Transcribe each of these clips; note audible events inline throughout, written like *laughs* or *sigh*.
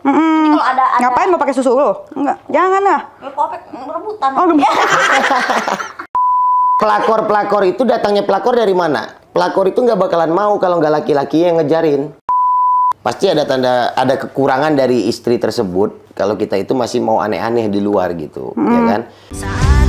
Mm -mm. ada, ada ngapain mau pakai susu lo? Enggak, jangan lah. Oh, rebutan. *laughs* pelakor-pelakor itu datangnya pelakor dari mana? Pelakor itu nggak bakalan mau kalau nggak laki-laki yang ngejarin. Pasti ada tanda ada kekurangan dari istri tersebut kalau kita itu masih mau aneh-aneh di luar gitu, mm. ya kan? Saat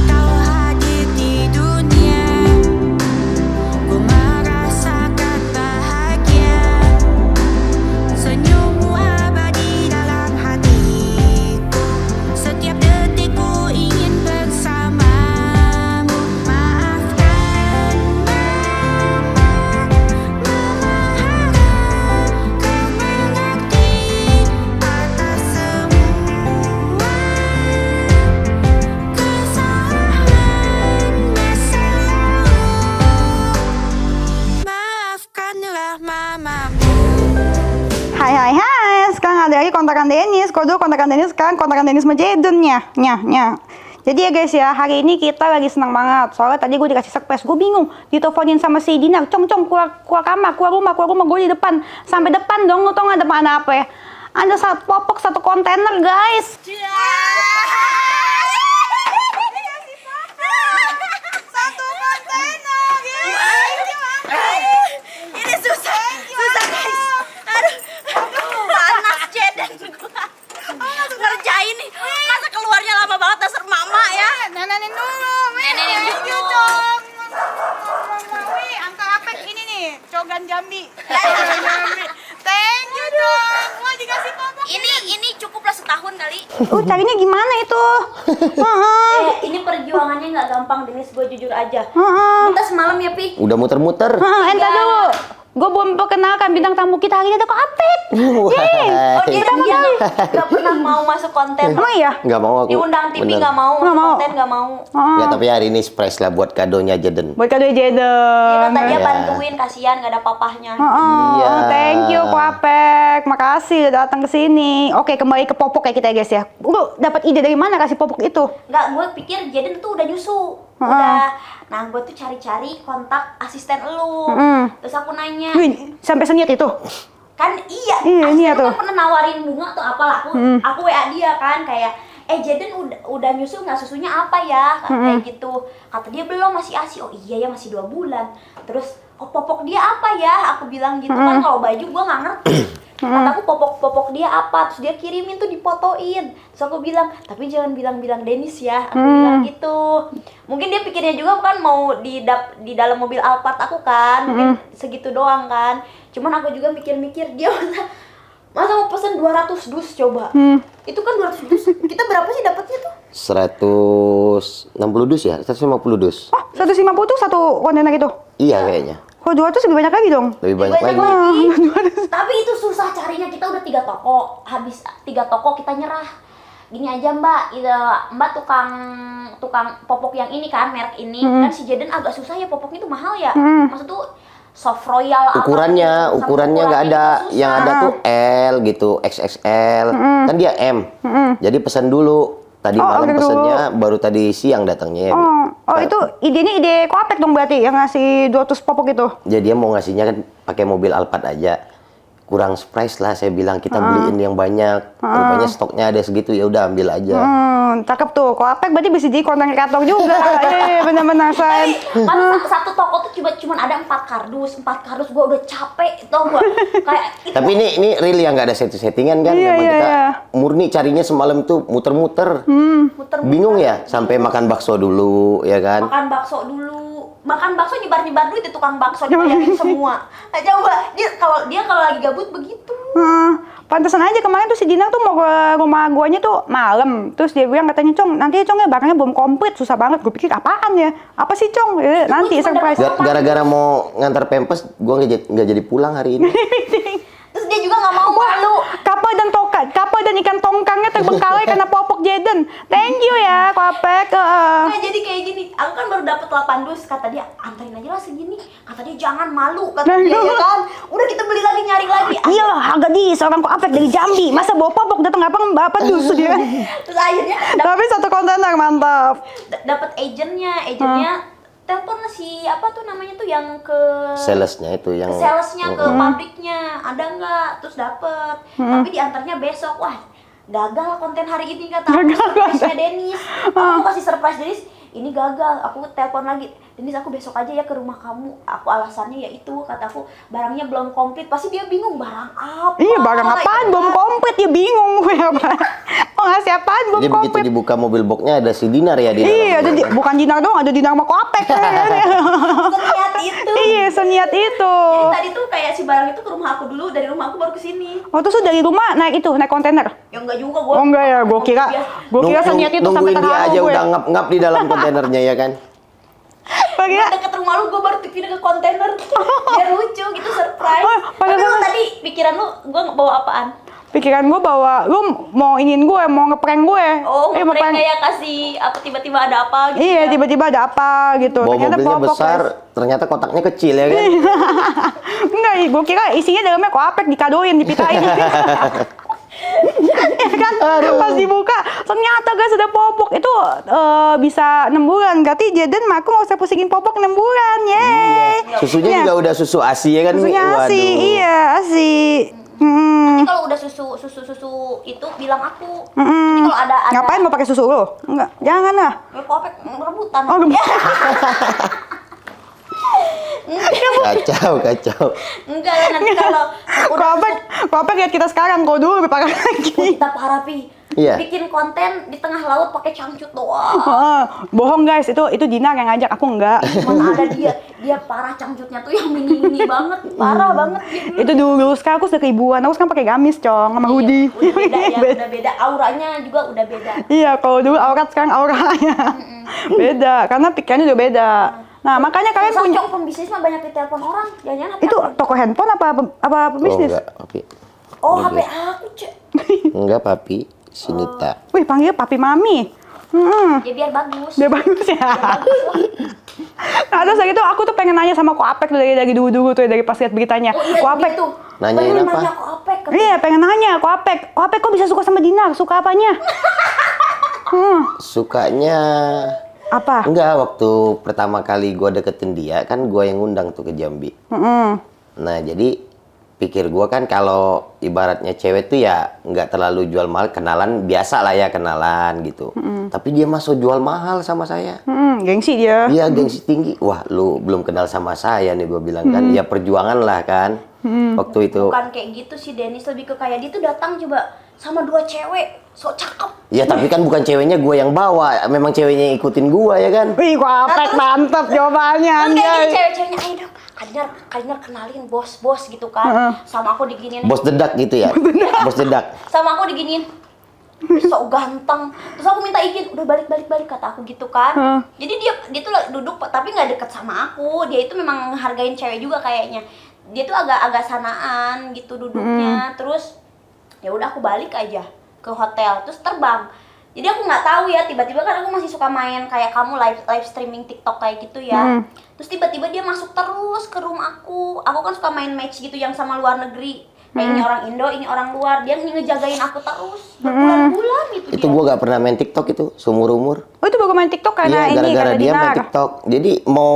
gue dulu kontakan tenis sekarang kontakan tenis sama Jaden ya nyah nyah jadi ya guys ya, hari ini kita lagi senang banget. Soalnya tadi gue dikasih surprise, gue bingung. Diteleponin sama si Dinar, cong cong keluar, keluar kamar, keluar rumah, keluar rumah. Gue di depan, sampai depan dong, lo tau gak depan ada apa ya? Ada satu popok, satu kontainer guys. Satu kontainer, Ini susah, susah guys. Aduh, panas Jaden ini masa keluarnya lama banget dasar mama ya eh, nenenin dulu nenenin dulu dong Mami, angka apek ini nih, cogan Jambi. Ya, ya. Thank you dong. Wah, dikasih popok. Ini ini cukuplah setahun kali. Uh, carinya gimana itu? *laughs* Uh-huh. eh, ini perjuangannya nggak gampang, Denis. Gue jujur aja. Kita uh-huh. semalam ya, Pi. Udah muter-muter. Entah uh-huh. iya. dulu. Gue belum perkenalkan bintang tamu kita hari ini ada kok Apep. Yeay. Iya. Oh dia mau iya. gak pernah mau masuk konten. Emang iya? Gak mau aku. Diundang TV bener. gak mau, gak konten gak mau. Ya tapi hari ini surprise lah buat kadonya Jaden. Buat kado Jaden. Iya katanya bantuin, kasihan gak ada papahnya. Oh, iya. thank you kok Makasih udah datang ke sini. Oke kembali ke popok ya kita guys ya. Lu dapat ide dari mana kasih popok itu? Gak, gue pikir Jaden tuh udah nyusu udah nah gue tuh cari-cari kontak asisten lu mm. terus aku nanya Wih, sampai seniat itu kan iya, iya iya, tuh. kan pernah nawarin bunga tuh apalah aku mm. aku wa dia kan kayak eh Jaden udah, udah nyusul nggak susunya apa ya kayak mm -hmm. gitu kata dia belum masih asi oh iya ya masih dua bulan terus oh, popok dia apa ya aku bilang gitu kan kalau baju gue nggak ngerti Kata aku popok-popok dia apa terus dia kirimin tuh dipotoin terus aku bilang tapi jangan bilang-bilang Denis ya aku hmm. bilang gitu mungkin dia pikirnya juga kan mau di di dalam mobil Alphard aku kan mungkin hmm. segitu doang kan cuman aku juga mikir-mikir dia masa masa mau pesen 200 dus coba hmm. itu kan 200 dus kita berapa sih dapatnya tuh 160 dus ya 150 dus oh 150 tuh satu kontainer gitu iya kayaknya dua 200 lebih banyak lagi dong? Lebih banyak, lebih banyak lagi. lagi. *laughs* Tapi itu susah carinya. Kita udah tiga toko. Habis tiga toko kita nyerah. Gini aja mbak, itu, iya, mbak tukang tukang popok yang ini kan, merek ini. Hmm. Kan si Jaden agak susah ya popoknya itu mahal ya. Hmm. Maksud tuh soft royal ukurannya apa, ukurannya nggak ada yang ada tuh mm-hmm. L gitu XXL mm -hmm. kan dia M mm -hmm. jadi pesan dulu Tadi oh, malam pesennya baru tadi siang datangnya ya. Oh, oh nah, itu idenya ide kopek dong berarti yang ngasih 200 popok itu. Jadi dia mau ngasihnya kan pakai mobil Alphard aja kurang surprise lah saya bilang kita uh. beliin yang banyak uh. rupanya stoknya ada segitu ya udah ambil aja hmm, cakep tuh kalau apek berarti bisa jadi konten kreator juga *laughs* iya, iya, iya, eh bener kan benar-benar saya satu toko tuh cuma cuma ada empat kardus empat kardus Gue udah capek tau gua kayak *laughs* tapi ini ini real yang gak ada setting settingan kan iya, memang iya, kita yeah. murni carinya semalam tuh muter-muter hmm. Muter bingung ya sampai makan bakso dulu ya kan makan bakso dulu makan bakso nyebar-nyebar duit di tukang bakso dibayarin *laughs* semua coba dia kalau dia kalau lagi gabung gabut begitu. Hmm, pantesan aja kemarin tuh si Dina tuh mau ke rumah guanya tuh malam. Terus dia bilang katanya, "Cong, nanti Cong ya barangnya belum komplit, susah banget." Gue pikir apaan ya? Apa sih, Cong? Eh, nanti surprise. Gara-gara mau ngantar Pempes, gua nggak jadi pulang hari ini. *laughs* Terus dia juga gak mau malu. Kapal dan tokat, kapal dan ikan tongkangnya terbengkalai karena popok Jaden. Thank you ya, Kopek. Uh. Nah, jadi kayak gini, aku kan baru dapat 8 dus, kata dia anterin aja lah segini. Kata dia jangan malu, kata nah, dia iya. ya kan. Udah kita beli lagi nyari lagi. Ah, iya lah, harga di seorang Kopek dari Jambi. Masa bawa popok datang apa apa dus dia. *laughs* Terus akhirnya Tapi satu kontainer mantap. Dapat agentnya, agentnya telepon si apa tuh namanya tuh yang ke salesnya itu yang ke salesnya ke pabriknya ada nggak terus dapet hmm. tapi diantarnya besok wah gagal konten hari ini kata aku surprise Denis *laughs* aku kasih surprise Denis ini gagal aku telepon lagi Denis aku besok aja ya ke rumah kamu aku alasannya ya itu kataku barangnya belum komplit pasti dia bingung barang apa iya barang apaan ya, belum gitu. komplit ya bingung gue *laughs* apa oh ngasih apaan belum jadi komplit begitu dibuka mobil boxnya ada si dinar ya dinar iya ada di, bukan dinar dong ada dinar sama kopek *laughs* iya. seniat itu iya seniat itu jadi tadi tuh kayak si barang itu ke rumah aku dulu dari rumah aku baru kesini oh terus dari rumah naik itu naik kontainer ya enggak juga gue oh enggak ya gue kira gue kira seniat itu sampai tengah dia aja gue. Ya. udah ngap-ngap di dalam *laughs* kontainernya ya kan Pakai deket rumah lu gue baru dipindah ke kontainer biar lucu gitu surprise. Oh, Tapi lu tadi pikiran lu gue bawa apaan? pikiran gue bawa lu mau ingin gue mau ngeprank gue oh eh, ngeprank kayak kasih apa tiba-tiba ada apa gitu iya ya? tiba-tiba ada apa gitu Bawa ternyata mobilnya besar ternyata kotaknya kecil ya kan *laughs* enggak gue kira isinya dalamnya kok apek dikadoin dipitain *laughs* Eh, kan eh, Aduh. pas dibuka ternyata guys ada popok itu uh, bisa enam bulan berarti Jaden aku nggak usah pusingin popok enam bulan iya. susunya ya. juga udah susu asi ya kan susunya asi iya asi Hmm. Nanti kalau udah susu susu susu itu bilang aku. Hmm. Nanti kalau ada, ada ngapain mau pakai susu lo? Enggak, jangan lah. Ya, rebutan. Oh, rebutan. *laughs* Enggak, kacau kacau enggak lah nanti kalau kopek kopek lihat kita sekarang kau dulu lebih parah lagi kita parah pi Iya. Bikin konten di tengah laut pakai cangcut doang. Ah, bohong guys, itu itu Dinar yang ngajak aku enggak. Mana ada dia, dia parah cangcutnya tuh yang mini-mini banget, parah banget. Gitu. Itu dulu sekarang aku sudah keibuan aku sekarang pakai gamis cong sama iya, hoodie. Iya, udah beda ya, *laughs* udah beda auranya juga udah beda. Iya, kalau dulu aurat sekarang auranya. beda, karena pikirannya udah beda. Hmm Nah, makanya kalian punya pembisnis mah banyak ditelepon orang. Jangan Itu toko handphone apa apa oh, pembisnis? Oh, enggak, papi. Oh, HP aku, Cek. *laughs* enggak, papi. Sinita. Oh. Wih, panggil papi mami. Hmm. Ya biar bagus. Biar bagus ya. Biar bagus nah, terus lagi itu aku tuh pengen nanya sama Ko Apek dari dari dulu-dulu tuh dari pas lihat beritanya. Oh, iya, Ko Apek tuh. Gitu. Nanyain pengen apa? Nanya Ko Apek. Iya, pengen nanya Ko Apek. Ko Apek kok bisa suka sama Dinar? Suka apanya? *laughs* hmm. Sukanya apa? Enggak, waktu pertama kali gue deketin dia, kan gue yang ngundang tuh ke Jambi. Mm -hmm. Nah, jadi pikir gue kan kalau ibaratnya cewek tuh ya nggak terlalu jual mahal kenalan biasa lah ya kenalan gitu mm. tapi dia masuk jual mahal sama saya mm, gengsi dia iya gengsi tinggi wah lu belum kenal sama saya nih gue bilang mm. kan ya perjuangan lah kan mm. waktu itu bukan kayak gitu sih Dennis lebih ke kayak dia tuh datang coba sama dua cewek sok cakep. Ya tapi kan bukan ceweknya gue yang bawa, memang ceweknya ikutin gue ya kan. Wih, nah, apek mantep jawabannya. ini kayak gini cewek-ceweknya, ayo dong, Kalian, kalian kenalin bos-bos gitu kan, sama aku diginiin. Bos dedak gitu ya, bos dedak. Sama aku diginiin, sok ganteng terus aku minta izin udah balik balik balik kata aku gitu kan jadi dia dia tuh duduk tapi nggak deket sama aku dia itu memang hargain cewek juga kayaknya dia tuh agak agak sanaan gitu duduknya hmm. terus ya udah aku balik aja ke hotel terus terbang jadi aku nggak tahu ya tiba-tiba kan aku masih suka main kayak kamu live live streaming TikTok kayak gitu ya hmm. terus tiba-tiba dia masuk terus ke room aku aku kan suka main match gitu yang sama luar negeri Kayak ini hmm. orang Indo, ini orang luar. Dia ngejagain aku terus hmm. berbulan-bulan gitu. Itu gua nggak pernah main TikTok itu, seumur umur. Oh itu bagaimana TikTok karena ya, gara -gara ini gara dia dinar. main TikTok. Jadi mau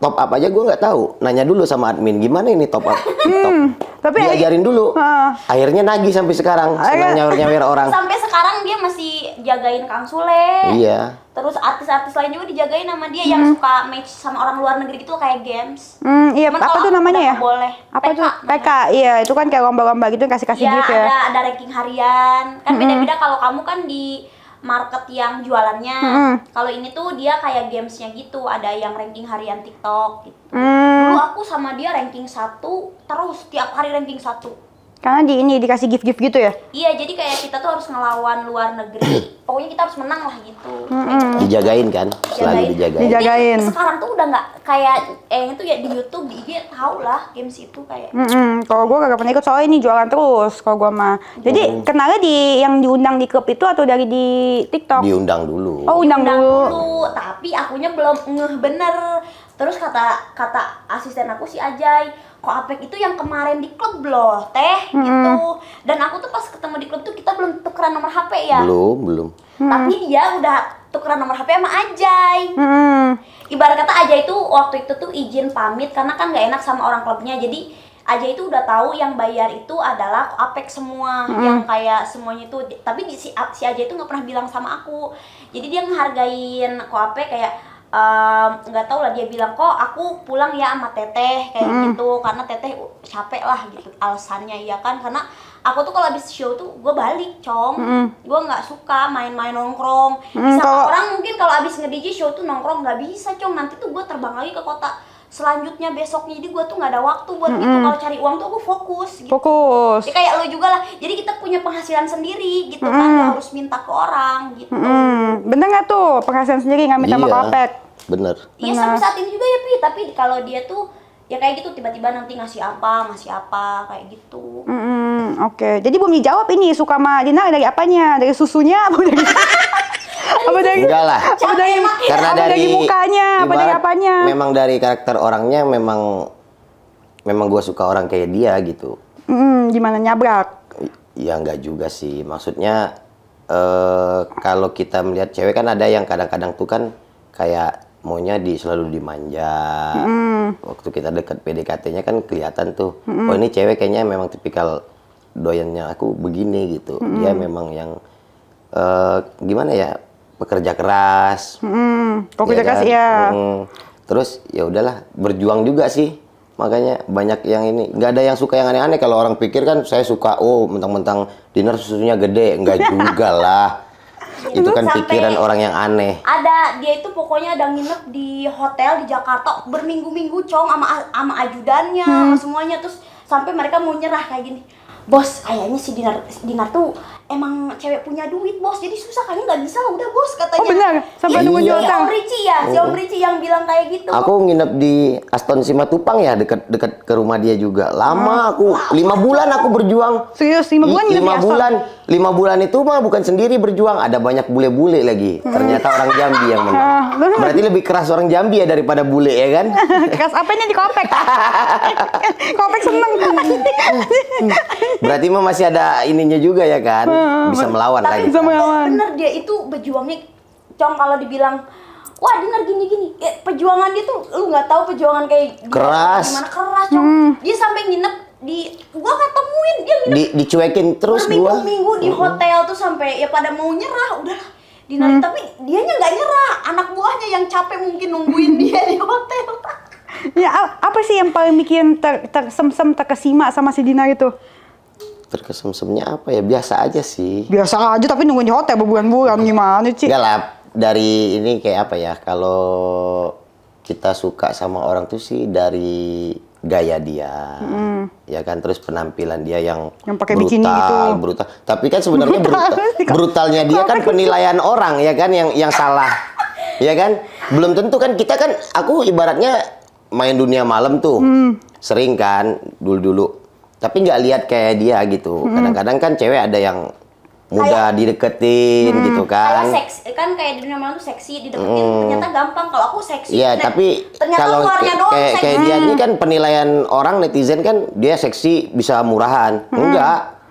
top up aja gue nggak tahu. Nanya dulu sama admin gimana ini top up. Hmm, TikTok. Hmm, tapi diajarin dulu. Uh, akhirnya nagih sampai sekarang senang nyawer-nyawer orang. Sampai sekarang dia masih jagain Kang Sule. Iya. Terus artis-artis lain juga dijagain sama dia hmm. yang suka match sama orang luar negeri gitu kayak games. Hmm, iya, Cuman apa tuh namanya ya? Boleh. Apa PK, tuh? PK. Iya, itu kan kayak lomba-lomba gitu kasih-kasih ya, gitu ya. ada ada ranking harian. Kan beda-beda kalau kamu kan di market yang jualannya. Hmm. Kalau ini tuh dia kayak gamesnya gitu, ada yang ranking harian TikTok gitu. Hmm. Dulu aku sama dia ranking satu terus tiap hari ranking satu karena di ini dikasih gift-gift gitu ya? Iya, jadi kayak kita tuh harus ngelawan luar negeri. *coughs* Pokoknya kita harus menang lah gitu. Mm -hmm. Dijagain kan? Dijagain. Selalu dijagain. Dijagain. Jadi, sekarang tuh udah nggak kayak eh itu ya di YouTube, di IG tau lah games itu kayak. Mm -hmm. Kalau gue gak pernah ikut soalnya ini jualan terus kalau gue mah. Jadi mm. kenalnya di yang diundang di klub itu atau dari di TikTok? Diundang dulu. Oh, undang, diundang dulu. dulu. Tapi akunya belum ngeh bener. Terus kata kata asisten aku si Ajay, Koapek itu yang kemarin di klub loh teh -hmm. gitu dan aku tuh pas ketemu di klub tuh kita belum tukeran nomor HP ya belum belum hmm. tapi dia udah tukeran nomor HP sama Ajay -hmm. ibarat kata Ajay itu waktu itu tuh izin pamit karena kan nggak enak sama orang klubnya jadi Ajay itu udah tahu yang bayar itu adalah Koapek semua -hmm. yang kayak semuanya itu tapi si si Ajay itu nggak pernah bilang sama aku jadi dia ngehargain Koapek kayak nggak um, tahu lah dia bilang kok aku pulang ya sama teteh kayak hmm. gitu karena teteh capek lah gitu alasannya ya kan karena aku tuh kalau habis show tuh gue balik cong hmm. gue nggak suka main-main nongkrong hmm, bisa kalo... orang mungkin kalau habis nge DJ show tuh nongkrong nggak bisa cong nanti tuh gue terbang lagi ke kota selanjutnya besoknya jadi gue tuh nggak ada waktu buat mm -hmm. itu kalau cari uang tuh gue fokus gitu. fokus ya, kayak lo juga lah jadi kita punya penghasilan sendiri gitu mm -hmm. kan harus minta ke orang gitu mm -hmm. bener nggak tuh penghasilan sendiri nggak minta iya. sama kopek bener iya sampai saat ini juga ya pi tapi kalau dia tuh ya kayak gitu tiba-tiba nanti ngasih apa ngasih apa kayak gitu mm -hmm. oke okay. jadi belum dijawab ini suka sama Dina dari apanya dari susunya *laughs* apa dari *laughs* apa dari enggak lah apa dari karena apa dari, dari mukanya apa dari apanya memang dari karakter orangnya memang memang gue suka orang kayak dia gitu mm, gimana nyabrak ya enggak juga sih maksudnya eh kalau kita melihat cewek kan ada yang kadang-kadang tuh kan kayak maunya di selalu dimanja mm. waktu kita deket PDKT-nya kan kelihatan tuh mm oh ini cewek kayaknya memang tipikal doyannya aku begini gitu mm dia memang yang uh, gimana ya bekerja keras. Hmm, kok iya kerja keras kan? ya. Hmm. Terus ya udahlah berjuang juga sih. Makanya banyak yang ini nggak ada yang suka yang aneh-aneh kalau orang pikir kan saya suka oh mentang-mentang dinner susunya gede nggak *laughs* juga lah. itu kan pikiran orang yang aneh. Ada dia itu pokoknya ada nginep di hotel di Jakarta berminggu-minggu cong sama sama ajudannya hmm. semuanya terus sampai mereka mau nyerah kayak gini. Bos, kayaknya si Dinar Dinar tuh emang cewek punya duit bos jadi susah kalian nggak bisa udah bos katanya oh benar sampai ya, nunggu iya. si Om Ricci ya si Om oh. Ricci yang bilang kayak gitu aku nginep di Aston Simatupang ya dekat dekat ke rumah dia juga lama ah. aku wow. lima bulan aku berjuang serius lima bulan lima bulan lima bulan itu mah bukan sendiri berjuang ada banyak bule-bule lagi hmm. ternyata orang Jambi yang menang ah, berarti lebih keras orang Jambi ya daripada bule ya kan *laughs* keras apa apanya di kopek *laughs* kopek seneng berarti mah masih ada ininya juga ya kan hmm bisa melawan tapi lagi. Bisa kan? melawan. Bener dia itu berjuangnya cong kalau dibilang wah dinar gini gini ya, perjuangan dia tuh lu nggak tahu perjuangan kayak keras gimana keras cong hmm. dia sampai nginep di gua ketemuin dia nginep di, dicuekin terus minggu, gua minggu di hmm. hotel tuh sampai ya pada mau nyerah udah dinari hmm. tapi dianya nggak nyerah anak buahnya yang capek mungkin nungguin dia di hotel ya apa sih yang paling bikin ter, ter sem sem terkesima sama si dina itu semnya apa ya biasa aja sih biasa aja tapi nungguin di hotel berbulan-bulan iya. gimana sih enggak lah dari ini kayak apa ya kalau kita suka sama orang tuh sih dari gaya dia, Hmm. ya kan terus penampilan dia yang, yang pakai brutal, bikini gitu. brutal. Tapi kan sebenarnya *laughs* brutal, iya kan? brutalnya dia kan, iya kan penilaian orang ya kan yang yang salah, *laughs* ya kan belum tentu kan kita kan aku ibaratnya main dunia malam tuh Hmm. sering kan dulu dulu tapi nggak lihat kayak dia gitu. Hmm. Kadang-kadang kan cewek ada yang mudah kayak, dideketin hmm, gitu kan. Kayak seks kan kayak di dunia malam tuh seksi dideketin hmm. ternyata gampang kalau aku seksi. Iya, tapi ternyata kalau kayak, doang kayak, kayak dia ini hmm. kan penilaian orang netizen kan dia seksi bisa murahan. Hmm. Enggak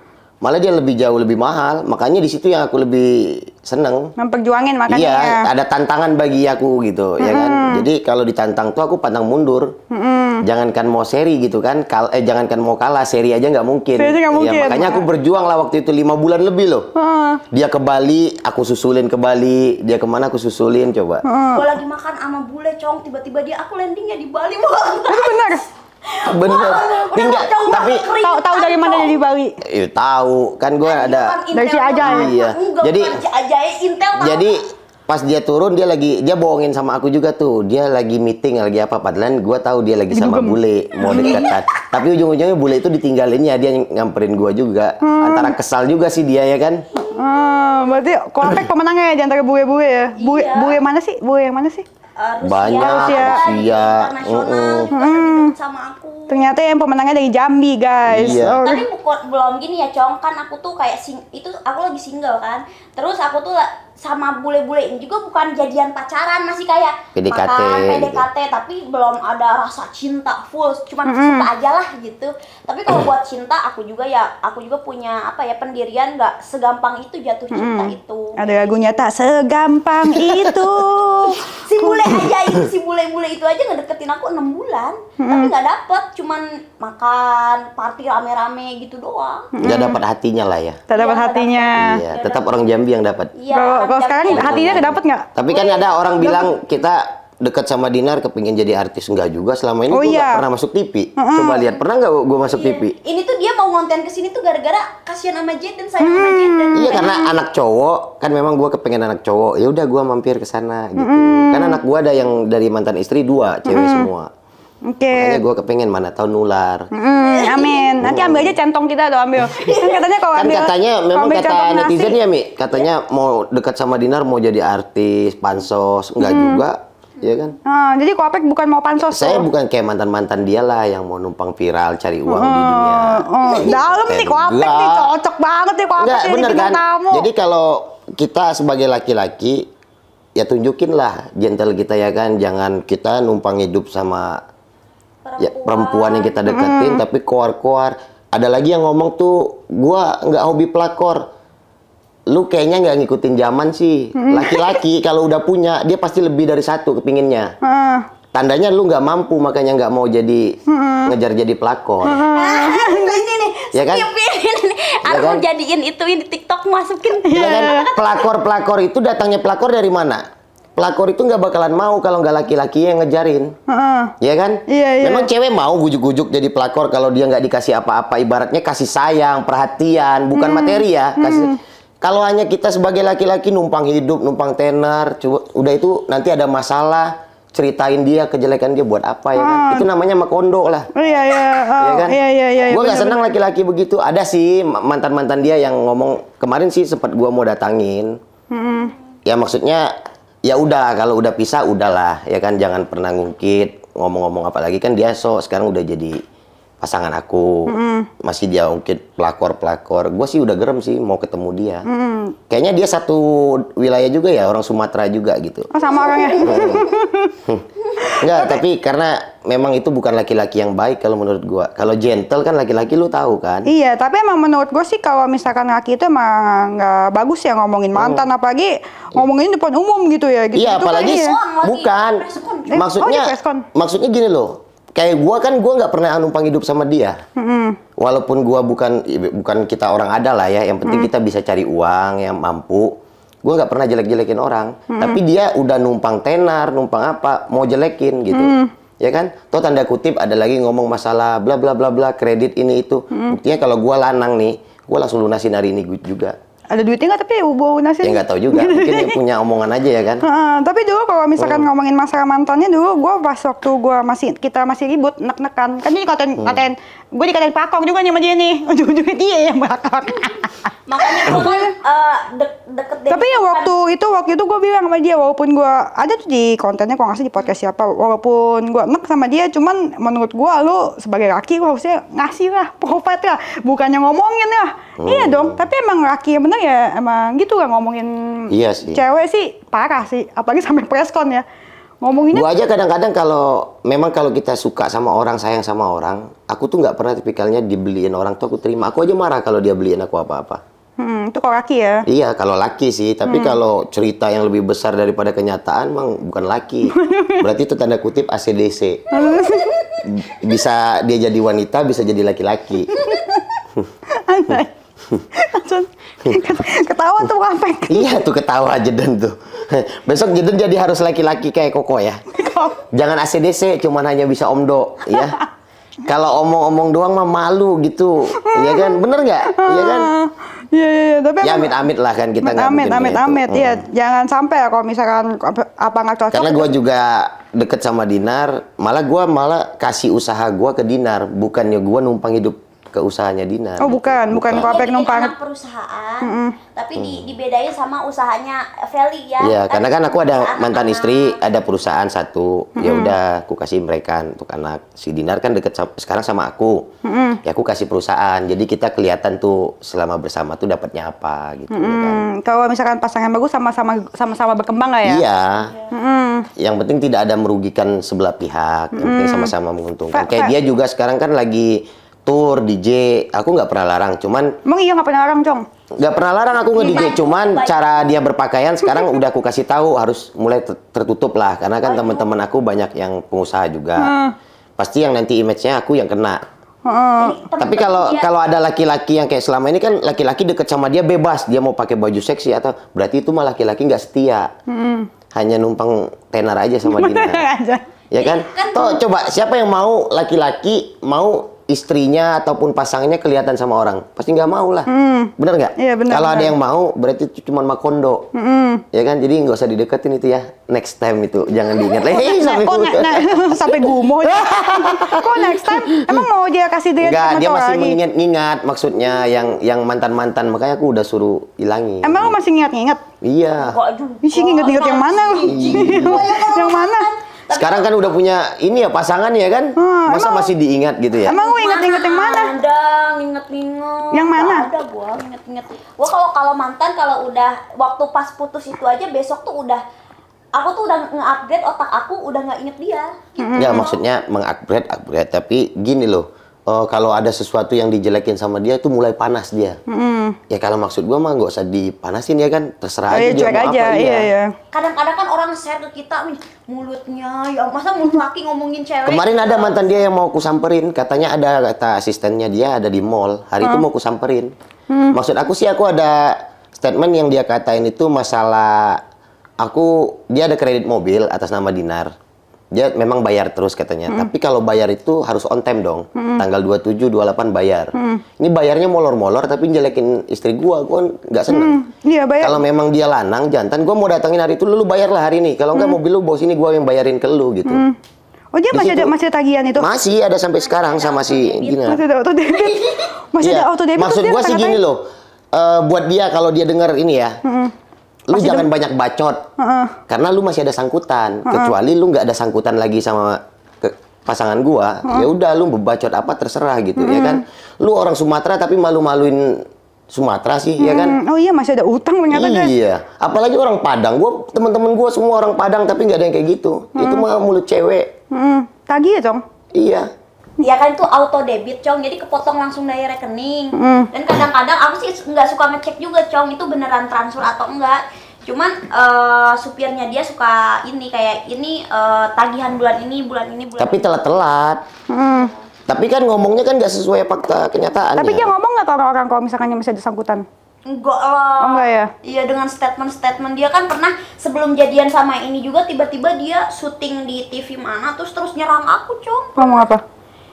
malah dia lebih jauh lebih mahal makanya di situ yang aku lebih seneng memperjuangin makanya iya ya? ada tantangan bagi aku gitu hmm. ya kan jadi kalau ditantang tuh aku pantang mundur hmm. jangankan mau seri gitu kan Kal eh jangankan mau kalah seri aja nggak mungkin seri aja iya, mungkin ya, makanya aku berjuang lah waktu itu lima bulan lebih loh hmm. dia ke Bali aku susulin ke Bali dia kemana aku susulin coba hmm. Gua lagi makan sama bule cong tiba-tiba dia aku landingnya di Bali banget itu benar *laughs* Bener. Enggak, tapi tahu tahu dari mana dari Bali? Iya, tahu. Kan gue ada dari si kan? aja. Iya. Jadi Jadi pas dia turun dia lagi dia bohongin sama aku juga tuh dia lagi meeting lagi apa padahal gue tahu dia lagi sama bule mau dekat tapi ujung-ujungnya bule itu ditinggalinnya dia nyamperin gue juga hmm. antara kesal juga sih dia ya kan Ah, berarti kontak pemenangnya ya di antara bule-bule ya bule, iya. bule mana sih bule yang mana sih Eh, Rusia, banyak Rusia, Rusia. uh, uh. Hmm. sama aku. Ternyata yang pemenangnya dari Jambi, guys. Iya. Oh. Tapi bukan belum gini ya, Cong. Kan aku tuh kayak sing itu aku lagi single kan. Terus aku tuh sama bule-bule ini juga bukan jadian pacaran masih kayak PDKT, makan PDKT gitu. tapi belum ada rasa cinta full cuma mm -hmm. suka aja lah gitu tapi kalau mm. buat cinta aku juga ya aku juga punya apa ya pendirian nggak segampang itu jatuh cinta mm -hmm. itu ada lagunya tak segampang *laughs* itu si bule aja itu si bule-bule itu aja ngedeketin aku enam bulan mm -hmm. tapi nggak dapet cuman makan party rame-rame gitu doang nggak mm -hmm. dapat hatinya lah ya Tidak iya, dapet ya, hatinya iya tetap orang Jambi yang dapat iya, kalau sekarang kan hatinya kedapat nggak? Tapi kan iya, ada orang bilang kita dekat sama Dinar kepingin jadi artis enggak juga selama ini oh, gue iya. pernah masuk TV mm -hmm. coba lihat pernah nggak gue masuk iya. TV ini tuh dia mau ngonten kesini tuh gara-gara kasihan sama Jaden saya hmm. sama Jaden iya karena anak cowok kan memang gue kepengen anak cowok ya udah gue mampir ke sana gitu -hmm. kan anak gue ada yang dari mantan istri dua cewek -hmm. semua Oke. Okay. gue kepengen mana tahu nular. Mm, amin. Nanti ambil aja centong kita tuh ambil. *laughs* Kan katanya kalau kan ambil. Kan katanya memang kata netizen ya Mi, katanya yeah. mau dekat sama Dinar mau jadi artis, pansos, enggak mm. juga. Iya kan? Nah, jadi Kopek bukan mau pansos. Saya tuh. bukan kayak mantan-mantan dia lah yang mau numpang viral cari uang hmm, di dunia. Hmm. *laughs* dalam nih Kopek nih cocok banget nih Kopek Enggak, bener kan? Tamu. Jadi kalau kita sebagai laki-laki ya tunjukin lah gentle kita ya kan jangan kita numpang hidup sama Ya, perempuan, ya, perempuan yang kita deketin hmm. tapi koar-koar ada lagi yang ngomong tuh gua nggak hobi pelakor lu kayaknya nggak ngikutin zaman sih laki-laki kalau udah punya dia pasti lebih dari satu kepinginnya tandanya lu nggak mampu makanya nggak mau jadi hmm. ngejar jadi pelakor ah, ya kan ya *laughs* aku kan? jadiin itu di TikTok masukin ya kan iya. pelakor pelakor itu datangnya pelakor dari mana pelakor itu nggak bakalan mau kalau nggak laki-laki yang ngejarin. Uh-uh. Ya kan? Iya, iya. Memang cewek mau gujuk-gujuk jadi pelakor kalau dia nggak dikasih apa-apa. Ibaratnya kasih sayang, perhatian, bukan hmm. materi ya. Hmm. Kasih. Hmm. Kalau hanya kita sebagai laki-laki numpang hidup, numpang tenar, coba udah itu nanti ada masalah ceritain dia kejelekan dia buat apa ya kan? Hmm. Itu namanya makondo lah. Oh, iya, iya iya. Oh, kan? iya kan? Iya iya iya. Gua nggak senang laki-laki begitu. Ada sih mantan-mantan dia yang ngomong kemarin sih sempat gua mau datangin. Mm -hmm. Ya maksudnya ya udah kalau udah pisah udahlah ya kan jangan pernah ngungkit ngomong-ngomong apa lagi kan dia so sekarang udah jadi pasangan aku mm-hmm. masih dia mungkin pelakor pelakor gue sih udah gerem sih mau ketemu dia mm-hmm. kayaknya dia satu wilayah juga ya orang Sumatera juga gitu oh, sama orangnya *laughs* *laughs* Enggak, tapi karena memang itu bukan laki-laki yang baik kalau menurut gua. Kalau gentle kan laki-laki lu tahu kan? Iya, tapi emang menurut gua sih kalau misalkan laki itu emang nggak bagus ya ngomongin mantan hmm. apalagi ngomongin depan umum gitu ya gitu. Iya, kan apalagi kan, iya. bukan. Eh, oh, maksudnya oh, maksudnya gini loh kayak gue kan gue nggak pernah numpang hidup sama dia mm walaupun gue bukan bukan kita orang ada lah ya yang penting mm kita bisa cari uang yang mampu gue nggak pernah jelek-jelekin orang mm tapi dia udah numpang tenar numpang apa mau jelekin gitu mm ya kan Tuh tanda kutip ada lagi ngomong masalah bla bla bla bla kredit ini itu mm-hmm. buktinya kalau gue lanang nih gue langsung lunasin hari ini juga ada duitnya nggak tapi hubungan nasi ya nggak tahu juga *laughs* mungkin dia punya omongan aja ya kan uh, tapi dulu kalau misalkan hmm. ngomongin masalah mantannya dulu gue pas waktu gue masih kita masih ribut nek-nekan kan dia dikatain hmm. katain gue dikatain pakong juga nih sama dia nih *laughs* ujung-ujungnya dia yang bakar *laughs* makanya gue uh, de deket tapi ya kan waktu kan. itu waktu itu gue bilang sama dia walaupun gue ada tuh di kontennya kok ngasih di podcast siapa walaupun gue enak sama dia cuman menurut gue lo sebagai laki lo harusnya ngasih lah *laughs* profit lah bukannya ngomongin lah oh. iya dong tapi emang laki yang bener ya emang gitu lah ngomongin iya sih. cewek sih parah sih apalagi sampai preskon ya ngomongin gua aja kadang-kadang kalau memang kalau kita suka sama orang sayang sama orang aku tuh nggak pernah tipikalnya dibeliin orang tuh aku terima aku aja marah kalau dia beliin aku apa-apa Hmm, itu kalau laki ya? Iya, kalau laki sih. Tapi hmm. kalau cerita yang lebih besar daripada kenyataan, mang bukan laki. *laughs* Berarti itu tanda kutip ACDC. *laughs* bisa dia jadi wanita, bisa jadi laki-laki. ketawa tuh ngapain? *laughs* Iya tuh ketawa Jeden tuh. Besok Jeden jadi harus laki-laki kayak Koko ya. Jangan ACDC, cuman hanya bisa Omdo ya kalau omong-omong doang mah malu gitu ya kan bener nggak ya kan ah, Iya, iya, ya, tapi ya amit-amit lah kan kita nggak amit, amit, gitu. amit, iya, hmm. jangan sampai ya kalau misalkan apa nggak cocok. Karena gue gitu. juga deket sama Dinar, malah gue malah kasih usaha gue ke Dinar, bukannya gue numpang hidup ke usahanya Dina. Oh bukan, bukan, Kopek numpang. Anak perusahaan, mm -hmm. tapi di, dibedain sama usahanya Feli ya. Iya, karena kan aku ada mantan anak. istri, ada perusahaan satu. Mm -hmm. Ya udah, aku kasih mereka untuk anak. Si Dinar kan deket sekarang sama aku. Mm -hmm. Ya aku kasih perusahaan. Jadi kita kelihatan tuh selama bersama tuh dapatnya apa gitu. Mm -hmm. kan. Kalau misalkan pasangan bagus sama-sama sama-sama berkembang lah ya. Iya. Mm -hmm. Yang penting tidak ada merugikan sebelah pihak. Yang penting sama-sama menguntungkan. Kayak dia juga sekarang kan lagi tour DJ aku nggak pernah larang cuman emang iya nggak pernah larang cong nggak pernah larang aku nge DJ iya, cuman cara dia berpakaian sekarang udah aku kasih tahu harus mulai tertutup lah karena kan teman-teman aku banyak yang pengusaha juga hmm. pasti yang nanti image-nya aku yang kena Hmm. Tapi kalau kalau ada laki-laki yang kayak selama ini kan laki-laki deket sama dia bebas dia mau pakai baju seksi atau berarti itu malah laki-laki nggak setia hmm. hanya numpang tenar aja sama dia ya kan? Iya, kan toh coba siapa yang mau laki-laki mau istrinya ataupun pasangannya kelihatan sama orang pasti nggak mau lah hmm. bener nggak iya, kalau ada yang mau berarti cuma makondo mm. ya kan jadi nggak usah dideketin itu ya next time itu jangan diingat lagi. hey, nah, sampai kok nah, nah, *laughs* sampai gumo ya? *laughs* kok next time emang mau dia kasih dia nggak dia masih mengingat-ingat maksudnya yang yang mantan-mantan makanya aku udah suruh hilangi. emang lo masih ingat-ingat? iya kok masih ingat ingat yang mana *laughs* yang mana sekarang kan udah punya ini ya pasangan ya kan? Hmm, Masa emang, masih diingat gitu ya? Emang gue inget-inget yang mana? Ada, inget-inget. Yang mana? Gak ada inget-inget. Gua kalau kalau mantan kalau udah waktu pas putus itu aja besok tuh udah aku tuh udah nge-upgrade otak aku udah nggak inget dia. Gitu. Ya maksudnya meng-upgrade upgrade tapi gini loh uh, kalau ada sesuatu yang dijelekin sama dia itu mulai panas dia. mm Ya kalau maksud gue mah nggak usah dipanasin ya kan, terserah oh, iya, aja iya, dia aja, apa. Iya, iya, iya. Kadang-kadang kan orang share ke kita mulutnya, ya masa mulut laki ngomongin cewek. Kemarin ada mantan dia yang mau kusamperin, katanya ada kata asistennya dia ada di mall, hari hmm. itu mau kusamperin. Hmm. Maksud aku sih aku ada statement yang dia katain itu masalah aku dia ada kredit mobil atas nama Dinar dia memang bayar terus katanya. Hmm. Tapi kalau bayar itu harus on time dong. Hmm. Tanggal 27, 28 bayar. Hmm. Ini bayarnya molor-molor tapi jelekin istri gua, gua nggak seneng. Hmm. Iya, bayar. Kalau memang dia lanang jantan, gua mau datangin hari itu lu, bayarlah hari ini. Kalau enggak hmm. mobil lu bawa sini gua yang bayarin ke lu gitu. Hmm. Oh dia masih ada masih ada tagihan itu? Masih ada sampai sekarang sama si Gina. Masih ada auto debit. *laughs* masih ada iya. auto debit. Maksud gua sih gini loh. Uh, buat dia kalau dia dengar ini ya. Hmm lu masih jangan banyak bacot uh -uh. karena lu masih ada sangkutan uh -uh. kecuali lu nggak ada sangkutan lagi sama ke pasangan gua uh -uh. ya udah lu bebacot apa terserah gitu uh -uh. ya kan lu orang Sumatera tapi malu-maluin Sumatera sih hmm, ya kan oh iya masih ada utang ternyata iya apalagi orang Padang gua teman-teman gua semua orang Padang tapi nggak ada yang kayak gitu uh-uh. itu mah mulut cewek uh-uh. tagih ya dong iya ya kan itu auto debit cong jadi kepotong langsung dari rekening mm. dan kadang-kadang aku sih nggak suka ngecek juga cong itu beneran transfer atau enggak cuman uh, supirnya dia suka ini kayak ini uh, tagihan bulan ini bulan ini bulan tapi telat-telat hmm. tapi kan ngomongnya kan nggak sesuai fakta kenyataan tapi ya. dia ngomong nggak ke orang-orang kalau misalkan masih ada sangkutan Enggak lah. Oh, enggak ya? Iya dengan statement-statement dia kan pernah sebelum jadian sama ini juga tiba-tiba dia syuting di TV mana terus terus nyerang aku, Cung. Ngomong apa?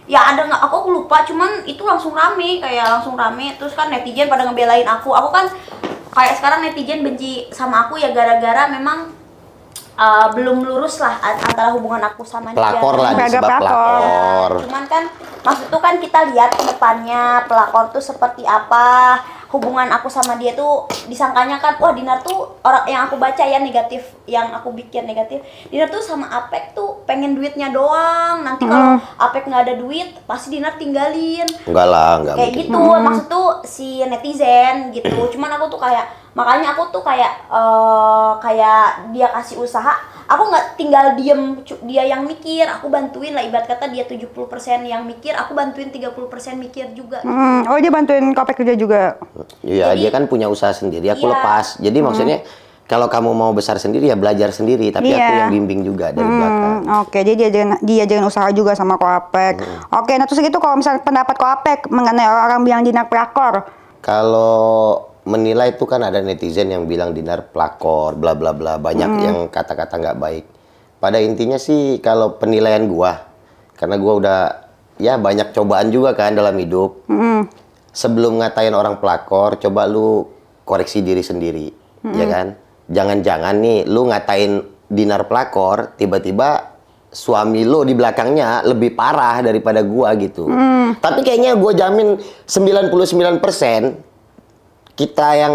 ya ada nggak aku, lupa cuman itu langsung rame kayak langsung rame terus kan netizen pada ngebelain aku aku kan kayak sekarang netizen benci sama aku ya gara-gara memang uh, belum lurus lah antara hubungan aku sama pelakor dia. Lah, pelakor lah, pelakor. cuman kan maksud tuh kan kita lihat depannya pelakor tuh seperti apa hubungan aku sama dia tuh disangkanya kan wah Dinar tuh orang yang aku baca ya negatif yang aku bikin negatif Dinar tuh sama Apek tuh pengen duitnya doang nanti kalau hmm. Apek nggak ada duit pasti Dinar tinggalin enggak lah enggak kayak mungkin. gitu hmm. maksud tuh si netizen gitu *clears throat* cuman aku tuh kayak makanya aku tuh kayak uh, kayak dia kasih usaha aku nggak tinggal diem dia yang mikir aku bantuin lah ibarat kata dia 70% yang mikir aku bantuin 30% mikir juga hmm. oh dia bantuin kopek kerja juga iya dia kan punya usaha sendiri aku iya. lepas jadi hmm. maksudnya Kalau kamu mau besar sendiri ya belajar sendiri, tapi yeah. aku iya. yang bimbing juga dari hmm, belakang. Oke, okay. jadi dia jangan dia jangan usaha juga sama Koapek. Hmm. Oke, okay, nah terus gitu kalau misalnya pendapat Koapek mengenai orang yang jinak prakor. Kalau menilai itu kan ada netizen yang bilang Dinar pelakor, bla bla bla, banyak hmm. yang kata-kata nggak baik. Pada intinya sih kalau penilaian gua, karena gua udah ya banyak cobaan juga kan dalam hidup. Hmm. Sebelum ngatain orang pelakor, coba lu koreksi diri sendiri, hmm. ya kan? Jangan-jangan nih lu ngatain Dinar pelakor, tiba-tiba suami lo di belakangnya lebih parah daripada gua gitu. Hmm. Tapi kayaknya gua jamin 99% kita yang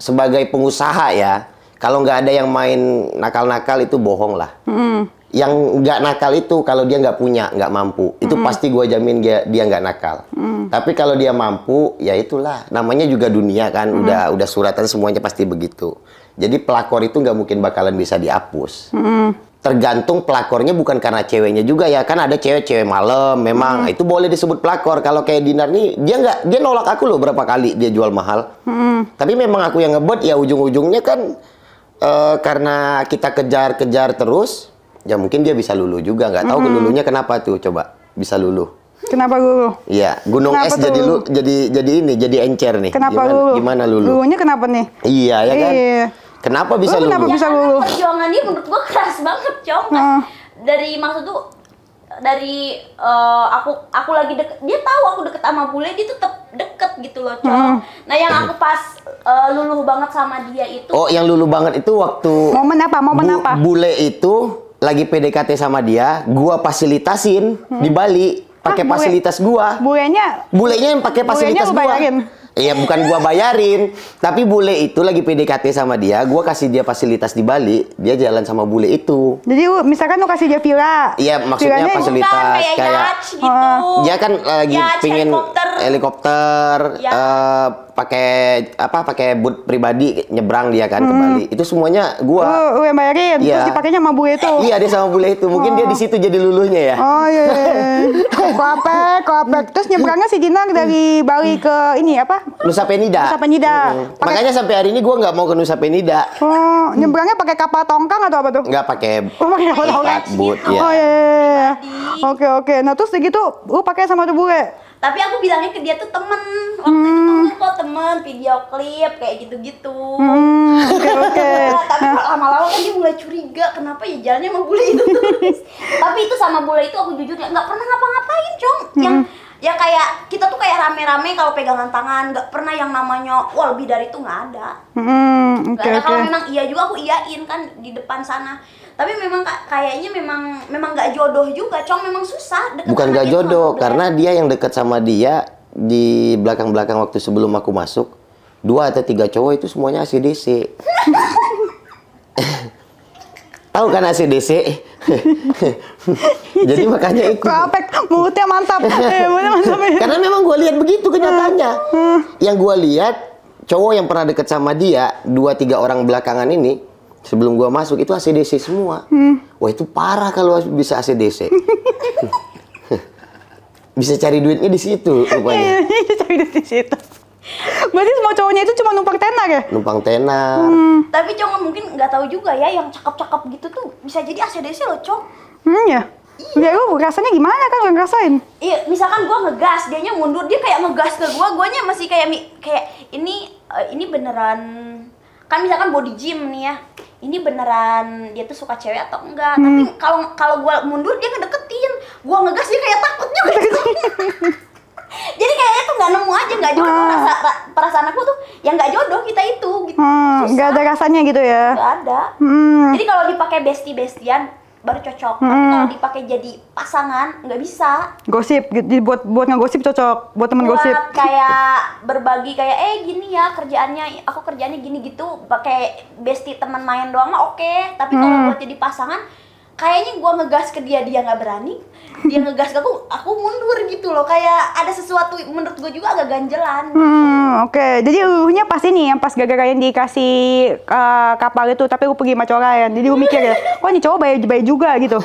sebagai pengusaha ya, kalau nggak ada yang main nakal-nakal itu bohong lah. Mm. Yang nggak nakal itu kalau dia nggak punya, nggak mampu, itu mm. pasti gue jamin dia nggak nakal. Mm. Tapi kalau dia mampu, ya itulah. Namanya juga dunia kan, mm. udah udah suratan semuanya pasti begitu. Jadi pelakor itu nggak mungkin bakalan bisa dihapus. Mm tergantung pelakornya bukan karena ceweknya juga ya kan ada cewek-cewek malam memang hmm. itu boleh disebut pelakor kalau kayak dinar nih dia nggak dia nolak aku loh berapa kali dia jual mahal hmm. tapi memang aku yang ngebet ya ujung-ujungnya kan uh, karena kita kejar-kejar terus ya mungkin dia bisa lulu juga nggak tahu hmm. lulunya kenapa tuh coba bisa lulu kenapa lulu iya gunung kenapa es jadi lu jadi jadi ini jadi encer nih kenapa gimana, lulu gimana lulu lulunya kenapa nih iya ya kan iya Kenapa bisa lu? Kenapa bisa lulu? Ya, perjuangannya menurut gua keras banget, Cong. Nah. Dari maksud tuh dari uh, aku aku lagi deket dia tahu aku deket sama bule dia tetap deket gitu loh cowok. Hmm. Ah. Nah yang aku pas uh, luluh banget sama dia itu. Oh yang luluh banget itu waktu. Momen apa? Momen bu, apa? Bule itu lagi PDKT sama dia, gua fasilitasin hmm. di Bali pakai fasilitas gua. Bulenya? Bulenya yang pakai fasilitas bulenya gua. bayangin. Iya bukan gua bayarin, tapi bule itu lagi PDKT sama dia, gua kasih dia fasilitas di Bali, dia jalan sama bule itu. Jadi misalkan lu kasih dia villa. Iya, maksudnya Vilanya fasilitas bukan, kayak, kayak gitu. dia kan eh, lagi pingin helikopter, helikopter ya. uh, pakai apa pakai boot pribadi nyebrang dia kan hmm. kembali Itu semuanya gua. Lu, oh, lu oh, bayarin ya. terus dipakainya sama bule itu. iya, dia sama bule itu. Mungkin oh. dia di situ jadi luluhnya ya. Oh iya. iya. kope iya. *laughs* kopek. Terus nyebrangnya si Ginang dari Bali ke ini apa? Nusa Penida. Nusa Penida. Hmm. Pake... Makanya sampai hari ini gua nggak mau ke Nusa Penida. Oh, nyebrangnya pakai kapal tongkang atau apa tuh? Nggak pakai. Oh, pakai kapal tongkang. Boot, ya. Oh iya iya, iya. iya. Oke, oke. Nah, terus segitu lu pakai sama tuh bule tapi aku bilangnya ke dia tuh temen waktu hmm. itu temen kok temen video klip kayak gitu-gitu hmm, oke okay, *laughs* okay. tapi lama-lama kan dia mulai curiga kenapa ya jalannya sama bule itu tapi itu sama bule itu aku jujur ya nggak pernah ngapa-ngapain cung hmm. yang ya kayak kita tuh kayak rame-rame kalau pegangan tangan nggak pernah yang namanya wah lebih dari itu nggak ada hmm, okay, nggak ada okay. kalau memang iya juga aku iyain kan di depan sana tapi memang kayaknya memang memang nggak jodoh juga cong memang susah deket bukan nggak gitu, jodoh karena dia yang dekat sama dia di belakang belakang waktu sebelum aku masuk dua atau tiga cowok itu semuanya ACDC *laughs* tahu kan ACDC *laughs* jadi makanya itu Kapek, mulutnya mantap *laughs* eh, mulutnya mantap karena memang gue lihat begitu kenyataannya hmm. yang gue lihat cowok yang pernah deket sama dia dua tiga orang belakangan ini sebelum gua masuk itu ACDC semua. Hmm. Wah itu parah kalau bisa ACDC. *laughs* bisa cari duitnya di situ rupanya. Iya, iya cari duit di situ. Berarti semua cowoknya itu cuma numpang tenar ya? Numpang tenar. Hmm. Tapi cowok mungkin nggak tahu juga ya yang cakep-cakep gitu tuh bisa jadi ACDC loh, cok. Hmm ya. Iya. Ya gue rasanya gimana kan gue ngerasain? Iya, misalkan gue ngegas, dianya mundur, dia kayak ngegas ke gue, guanya masih kayak kayak ini uh, ini beneran kan misalkan body gym nih ya ini beneran dia tuh suka cewek atau enggak hmm. tapi kalau kalau gue mundur dia ngedeketin gue ngegas dia kayak takutnya gitu *laughs* jadi kayaknya tuh nggak nemu aja nggak jodoh hmm. perasaan aku tuh yang nggak jodoh kita itu gitu hmm, nggak hmm, ada rasanya gitu ya nggak ada hmm. jadi kalau dipakai bestie bestian baru cocok. Hmm. Tapi kalau dipakai jadi pasangan nggak bisa. Gosip gitu buat buat ngegosip cocok buat teman gosip. kayak berbagi kayak eh gini ya kerjaannya aku kerjanya gini gitu pakai bestie teman main doang mah oke, okay. tapi kalau hmm. buat jadi pasangan kayaknya gua ngegas ke dia dia nggak berani dia ngegas ke aku aku mundur gitu loh kayak ada sesuatu menurut gue juga agak ganjelan gitu. hmm, oke okay. jadi uhnya pas ini yang pas gagal yang dikasih uh, kapal itu tapi aku pergi sama cowok lain jadi aku mikir ya gitu, wah ini cowok baik baik juga gitu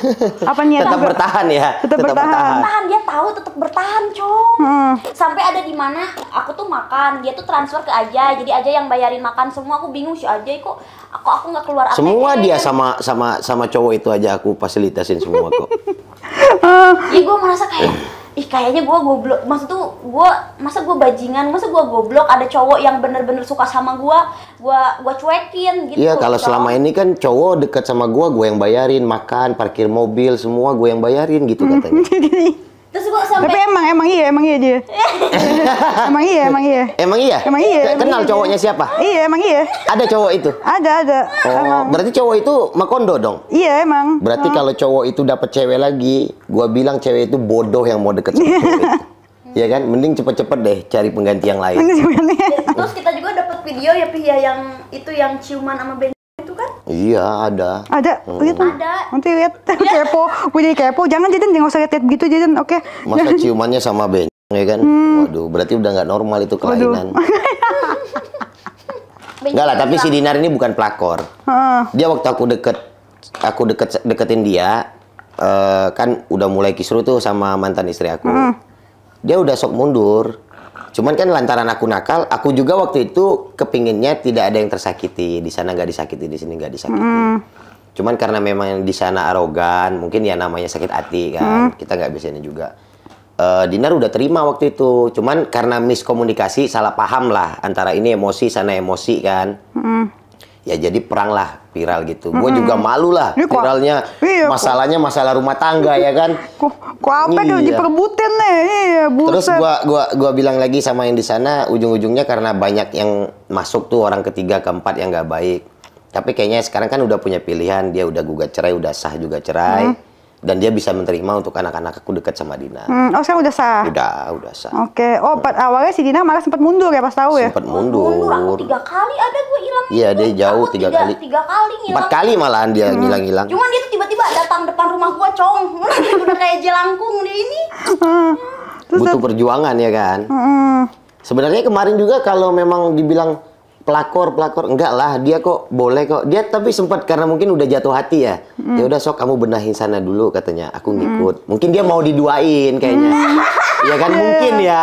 apa niat tetap bertahan ya tetap, tetap bertahan. bertahan dia tahu tetap bertahan cowok hmm. sampai ada di mana aku tuh makan dia tuh transfer ke aja jadi aja yang bayarin makan semua aku bingung si Ajay kok aku aku nggak keluar apa Semua dia sama sama sama cowok itu aja aku fasilitasin semua kok. Iya *laughs* gue merasa kayak ih kayaknya gue goblok maksud tuh gue masa gue bajingan masa gue goblok ada cowok yang bener-bener suka sama gue gue gue cuekin gitu iya kalau cowok. selama ini kan cowok dekat sama gue gue yang bayarin makan parkir mobil semua gue yang bayarin gitu *laughs* katanya *laughs* Terus gua sampai Tapi emang emang iya, emang iya dia. *laughs* emang iya, emang iya. Emang iya? Emang iya. Emang Kenal iya cowoknya dia. siapa? Iya, emang iya. Ada cowok itu? Ada, ada. Oh, emang. berarti cowok itu makondo dong? Iya, emang. Berarti oh. kalau cowok itu dapat cewek lagi, gua bilang cewek itu bodoh yang mau deket sama iya. cowok itu. Iya kan? Mending cepet-cepet deh cari pengganti yang lain. Terus kita juga dapat video ya Pih ya yang itu yang ciuman sama Ben Iya ada. Ada, hmm. lihat ada. Nanti lihat *laughs* kepo, gue jadi kepo. Jangan jajan, jangan usah lihat-lihat begitu jajan, oke? Okay. Masa *laughs* ciumannya sama Ben, ya kan? Hmm. Waduh, berarti udah nggak normal itu kelainan. *laughs* Enggak lah, tapi si Dinar ini bukan pelakor. Ha. Dia waktu aku deket, aku deket deketin dia, uh, kan udah mulai kisru tuh sama mantan istri aku. Hmm. Dia udah sok mundur Cuman kan lantaran aku nakal, aku juga waktu itu kepinginnya tidak ada yang tersakiti. Di sana nggak disakiti, di sini nggak disakiti. Mm. Cuman karena memang di sana arogan, mungkin ya namanya sakit hati kan. Mm. Kita nggak bisa ini juga. Uh, Dinar udah terima waktu itu. Cuman karena miskomunikasi, salah paham lah antara ini emosi sana emosi kan. Mm ya jadi perang lah viral gitu. Mm -hmm. Gue juga malu lah viralnya. Iya, masalahnya kok. masalah rumah tangga ya kan. Kok, kok apa iya. diperbutin nih? Iya, Terus gua gua gua bilang lagi sama yang di sana ujung-ujungnya karena banyak yang masuk tuh orang ketiga keempat yang gak baik. Tapi kayaknya sekarang kan udah punya pilihan, dia udah gugat cerai, udah sah juga cerai. Mm -hmm dan dia bisa menerima untuk anak-anak aku dekat sama Dina. Hmm, oh, sekarang udah sah. Udah, udah sah. Oke. Okay. Oh, hmm. awalnya si Dina malah sempat mundur ya pas tahu ya. Sempat mundur. Oh, mundur. Ah, tiga kali ada gue hilang. Iya, dia jauh tiga, tiga kali. Tiga kali ngilang. Empat kali malahan dia hmm. ngilang-ngilang. Hmm. Cuman dia tuh tiba-tiba datang depan rumah gue cong. *laughs* Gitu, udah kayak jelangkung dia ini. Hmm. Butuh perjuangan ya kan. Hmm. Sebenarnya kemarin juga kalau memang dibilang pelakor pelakor enggak lah dia kok boleh kok dia tapi sempat karena mungkin udah jatuh hati ya mm. ya udah sok kamu benahin sana dulu katanya aku hmm. ngikut mm. mungkin dia mau diduain kayaknya hmm ya kan mungkin ya.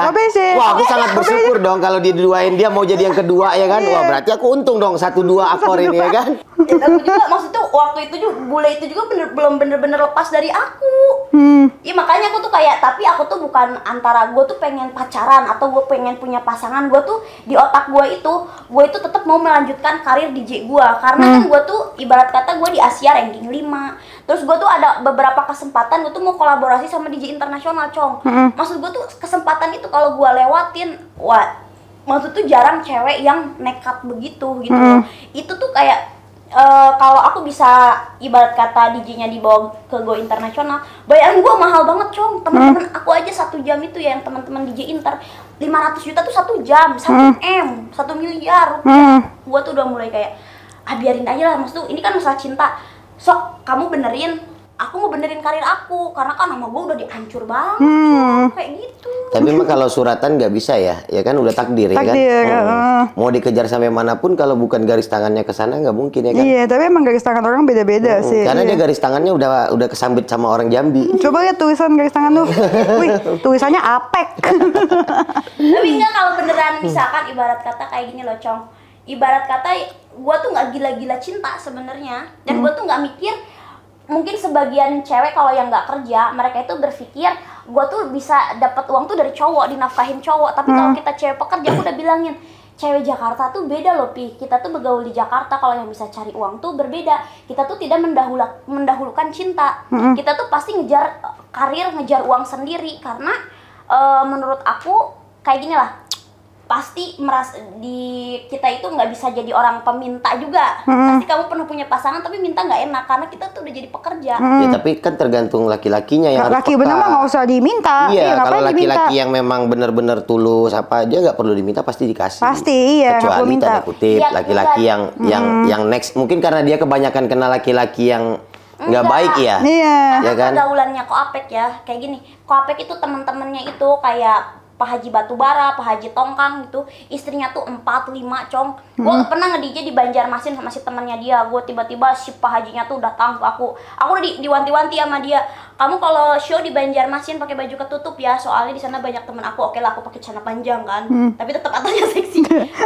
Wah, aku sangat bersyukur dong kalau dia diduain dia mau jadi yang kedua ya kan. Iya. Wah, berarti aku untung dong satu dua akor ini ya kan. Tapi juga *laughs* eh, maksud tuh waktu itu juga bule itu juga bener, belum bener-bener lepas dari aku. Hmm. Iya, makanya aku tuh kayak tapi aku tuh bukan antara gue tuh pengen pacaran atau gue pengen punya pasangan. Gue tuh di otak gue itu gue itu tetap mau melanjutkan karir DJ gue karena hmm. kan gue tuh ibarat kata gue di Asia ranking 5 Terus gue tuh ada beberapa kesempatan gue tuh mau kolaborasi sama DJ internasional, Cong. Hmm. Maksud gue gue tuh kesempatan itu kalau gue lewatin wah maksud tuh jarang cewek yang nekat begitu gitu hmm. itu tuh kayak uh, kalau aku bisa ibarat kata DJ-nya dibawa ke Go Internasional, bayaran gue mahal banget, Cong. Hmm. Teman-teman aku aja satu jam itu ya yang teman-teman DJ Inter 500 juta tuh satu jam, satu hmm. M, satu miliar Hmm? Gue tuh udah mulai kayak ah biarin aja lah, maksud ini kan masalah cinta. Sok kamu benerin aku mau benerin karir aku karena kan nama gue udah dihancur banget hmm. kayak gitu tapi mah kalau suratan nggak bisa ya ya kan udah takdir, ya kan? takdir ya kan ya, hmm. mau dikejar sampai manapun kalau bukan garis tangannya ke sana nggak mungkin ya kan iya tapi emang garis tangan orang beda-beda hmm. sih karena iya. dia garis tangannya udah udah kesambit sama orang Jambi coba lihat tulisan garis tangan tuh. *laughs* wih tulisannya apek tapi enggak kalau beneran misalkan ibarat kata kayak gini loh cong ibarat kata gue tuh nggak gila-gila cinta sebenarnya dan hmm. gue tuh nggak mikir mungkin sebagian cewek kalau yang nggak kerja mereka itu berpikir gue tuh bisa dapat uang tuh dari cowok dinafkahin cowok tapi kalau hmm. kita cewek pekerja aku udah bilangin cewek Jakarta tuh beda loh pi kita tuh bergaul di Jakarta kalau yang bisa cari uang tuh berbeda kita tuh tidak mendahul mendahulukan cinta hmm. kita tuh pasti ngejar eh, karir ngejar uang sendiri karena uh, menurut aku kayak gini lah pasti meras di kita itu nggak bisa jadi orang peminta juga hmm. pasti kamu pernah punya pasangan tapi minta nggak enak karena kita tuh udah jadi pekerja hmm. ya tapi kan tergantung laki-lakinya yang laki harus bener mah nggak usah diminta iya ya, kalau laki-laki yang memang benar-benar tulus apa aja nggak perlu diminta pasti dikasih pasti iya kecuali minta. tanda kutip iya, laki-laki ya, yang hmm. yang yang next mungkin karena dia kebanyakan kenal laki-laki yang nggak baik ya iya ya kan kok apek ya kayak gini kok apek itu teman-temannya itu kayak Pak Haji Batubara, Pak Haji Tongkang gitu istrinya tuh empat lima cong hmm. gue pernah nge DJ di Banjarmasin sama si temennya dia gue tiba-tiba si Pak Hajinya tuh datang ke aku aku udah di, diwanti-wanti sama dia kamu kalau show di Banjarmasin pakai baju ketutup ya soalnya di sana banyak temen aku oke lah aku pakai celana panjang kan hmm. tapi tetap katanya *laughs* seksi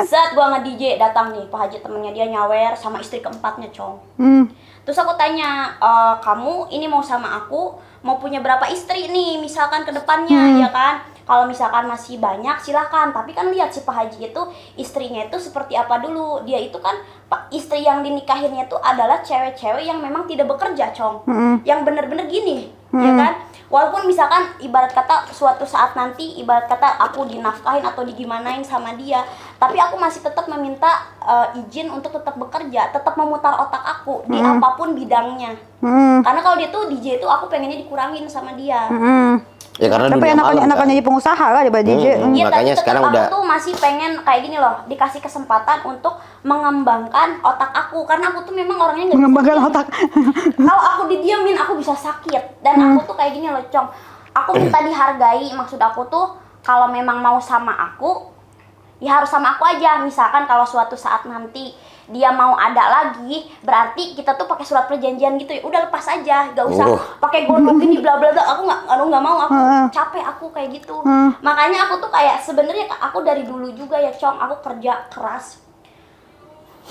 saat gue nge DJ datang nih Pak Haji temennya dia nyawer sama istri keempatnya cong hmm. terus aku tanya e, kamu ini mau sama aku mau punya berapa istri nih misalkan ke depannya hmm. ya kan kalau misalkan masih banyak silahkan tapi kan lihat si Pak Haji itu istrinya itu seperti apa dulu dia itu kan istri yang dinikahinnya itu adalah cewek-cewek yang memang tidak bekerja cong mm -hmm. yang bener-bener gini mm -hmm. ya kan walaupun misalkan ibarat kata suatu saat nanti ibarat kata aku dinafkahin atau digimanain sama dia tapi aku masih tetap meminta uh, izin untuk tetap bekerja tetap memutar otak aku di mm. apapun bidangnya mm. karena kalau dia tuh DJ itu aku pengennya dikurangin sama dia mm. Ya karena Tapi enakannya enakannya kan. jadi pengusaha lah ya, daripada hmm, DJ. mm. hmm. Ya, makanya sekarang aku udah tuh masih pengen kayak gini loh, dikasih kesempatan untuk mengembangkan otak aku karena aku tuh memang orangnya gak mengembangkan bisa otak. Kalau aku didiamin aku bisa sakit dan mm. aku hmm. tuh kayak gini loh, Cong. Aku minta dihargai, maksud aku tuh kalau memang mau sama aku, ya harus sama aku aja misalkan kalau suatu saat nanti dia mau ada lagi berarti kita tuh pakai surat perjanjian gitu ya udah lepas aja gak usah oh. pakai gondok gini bla bla bla aku nggak aku nggak mau aku ah. capek aku kayak gitu hmm. makanya aku tuh kayak sebenarnya aku dari dulu juga ya cong aku kerja keras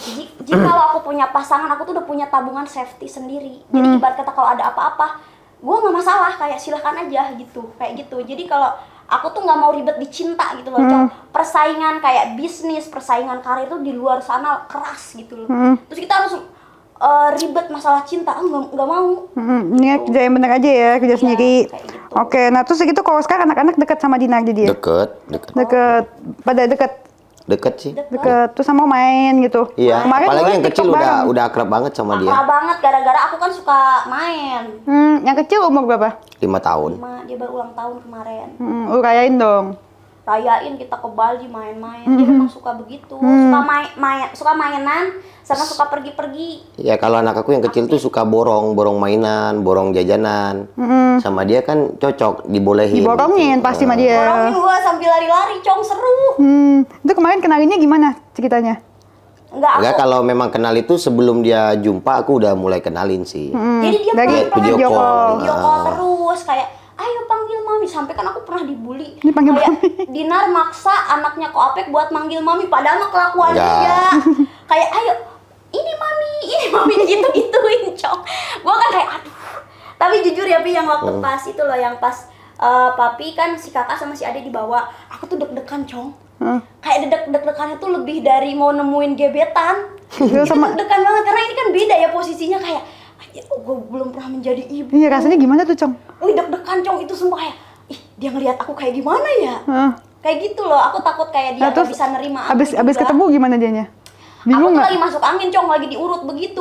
Jika jadi *clears throat* kalau aku punya pasangan aku tuh udah punya tabungan safety sendiri jadi hmm. ibarat kata kalau ada apa-apa gue nggak masalah kayak silahkan aja gitu kayak gitu jadi kalau aku tuh nggak mau ribet dicinta gitu loh hmm. persaingan kayak bisnis persaingan karir itu di luar sana keras gitu loh hmm. terus kita harus uh, ribet masalah cinta nggak nggak mau hmm. ini gitu. kerja yang benar aja ya kerja ya, sendiri gitu. oke nah terus segitu kalau sekarang anak-anak dekat sama Dina jadi ya dekat dekat dekat pada dekat Deket sih. Deket. tuh sama main gitu. Iya. Kemarin Apalagi yang kecil udah bareng. udah akrab banget sama dia. Akrab banget gara-gara aku kan suka main. Hmm, yang kecil umur berapa? Lima tahun. Lima, dia baru ulang tahun kemarin. Hmm, urayain dong rayain kita ke Bali main-main mm -hmm. dia memang suka begitu mm suka main, main suka mainan sama suka pergi-pergi ya kalau anak aku yang kecil tuh suka borong borong mainan borong jajanan mm -hmm. sama dia kan cocok dibolehin diborongin gitu. pasti sama nah. dia borongin gua sambil lari-lari cong seru hmm. itu kemarin kenalinnya gimana ceritanya Enggak, Enggak kalau memang kenal itu sebelum dia jumpa aku udah mulai kenalin sih. Hmm. Jadi dia Dari video, video call, video call uh. terus kayak ayo mami kan aku pernah dibully ini panggil kayak mami. *laughs* Dinar maksa anaknya apek buat manggil mami padahal mah kelakuan ya. dia *laughs* kayak ayo ini mami ini mami gitu *laughs* gituin cok gua kan kayak aduh tapi jujur ya pi yang waktu oh. pas itu loh yang pas uh, papi kan si kakak sama si ade dibawa aku tuh deg-degan cong huh? kayak deg-degannya tuh lebih dari mau nemuin gebetan itu iya, sama... deg-degan banget karena ini kan beda ya posisinya kayak gue belum pernah menjadi ibu iya rasanya gimana tuh cong wih deg-degan cong itu semua kayak dia ngelihat aku kayak gimana ya huh? kayak gitu loh aku takut kayak dia nah, terus, bisa nerima aku abis juga. abis ketemu gimana dianya bingung aku tuh lagi masuk angin cong lagi diurut begitu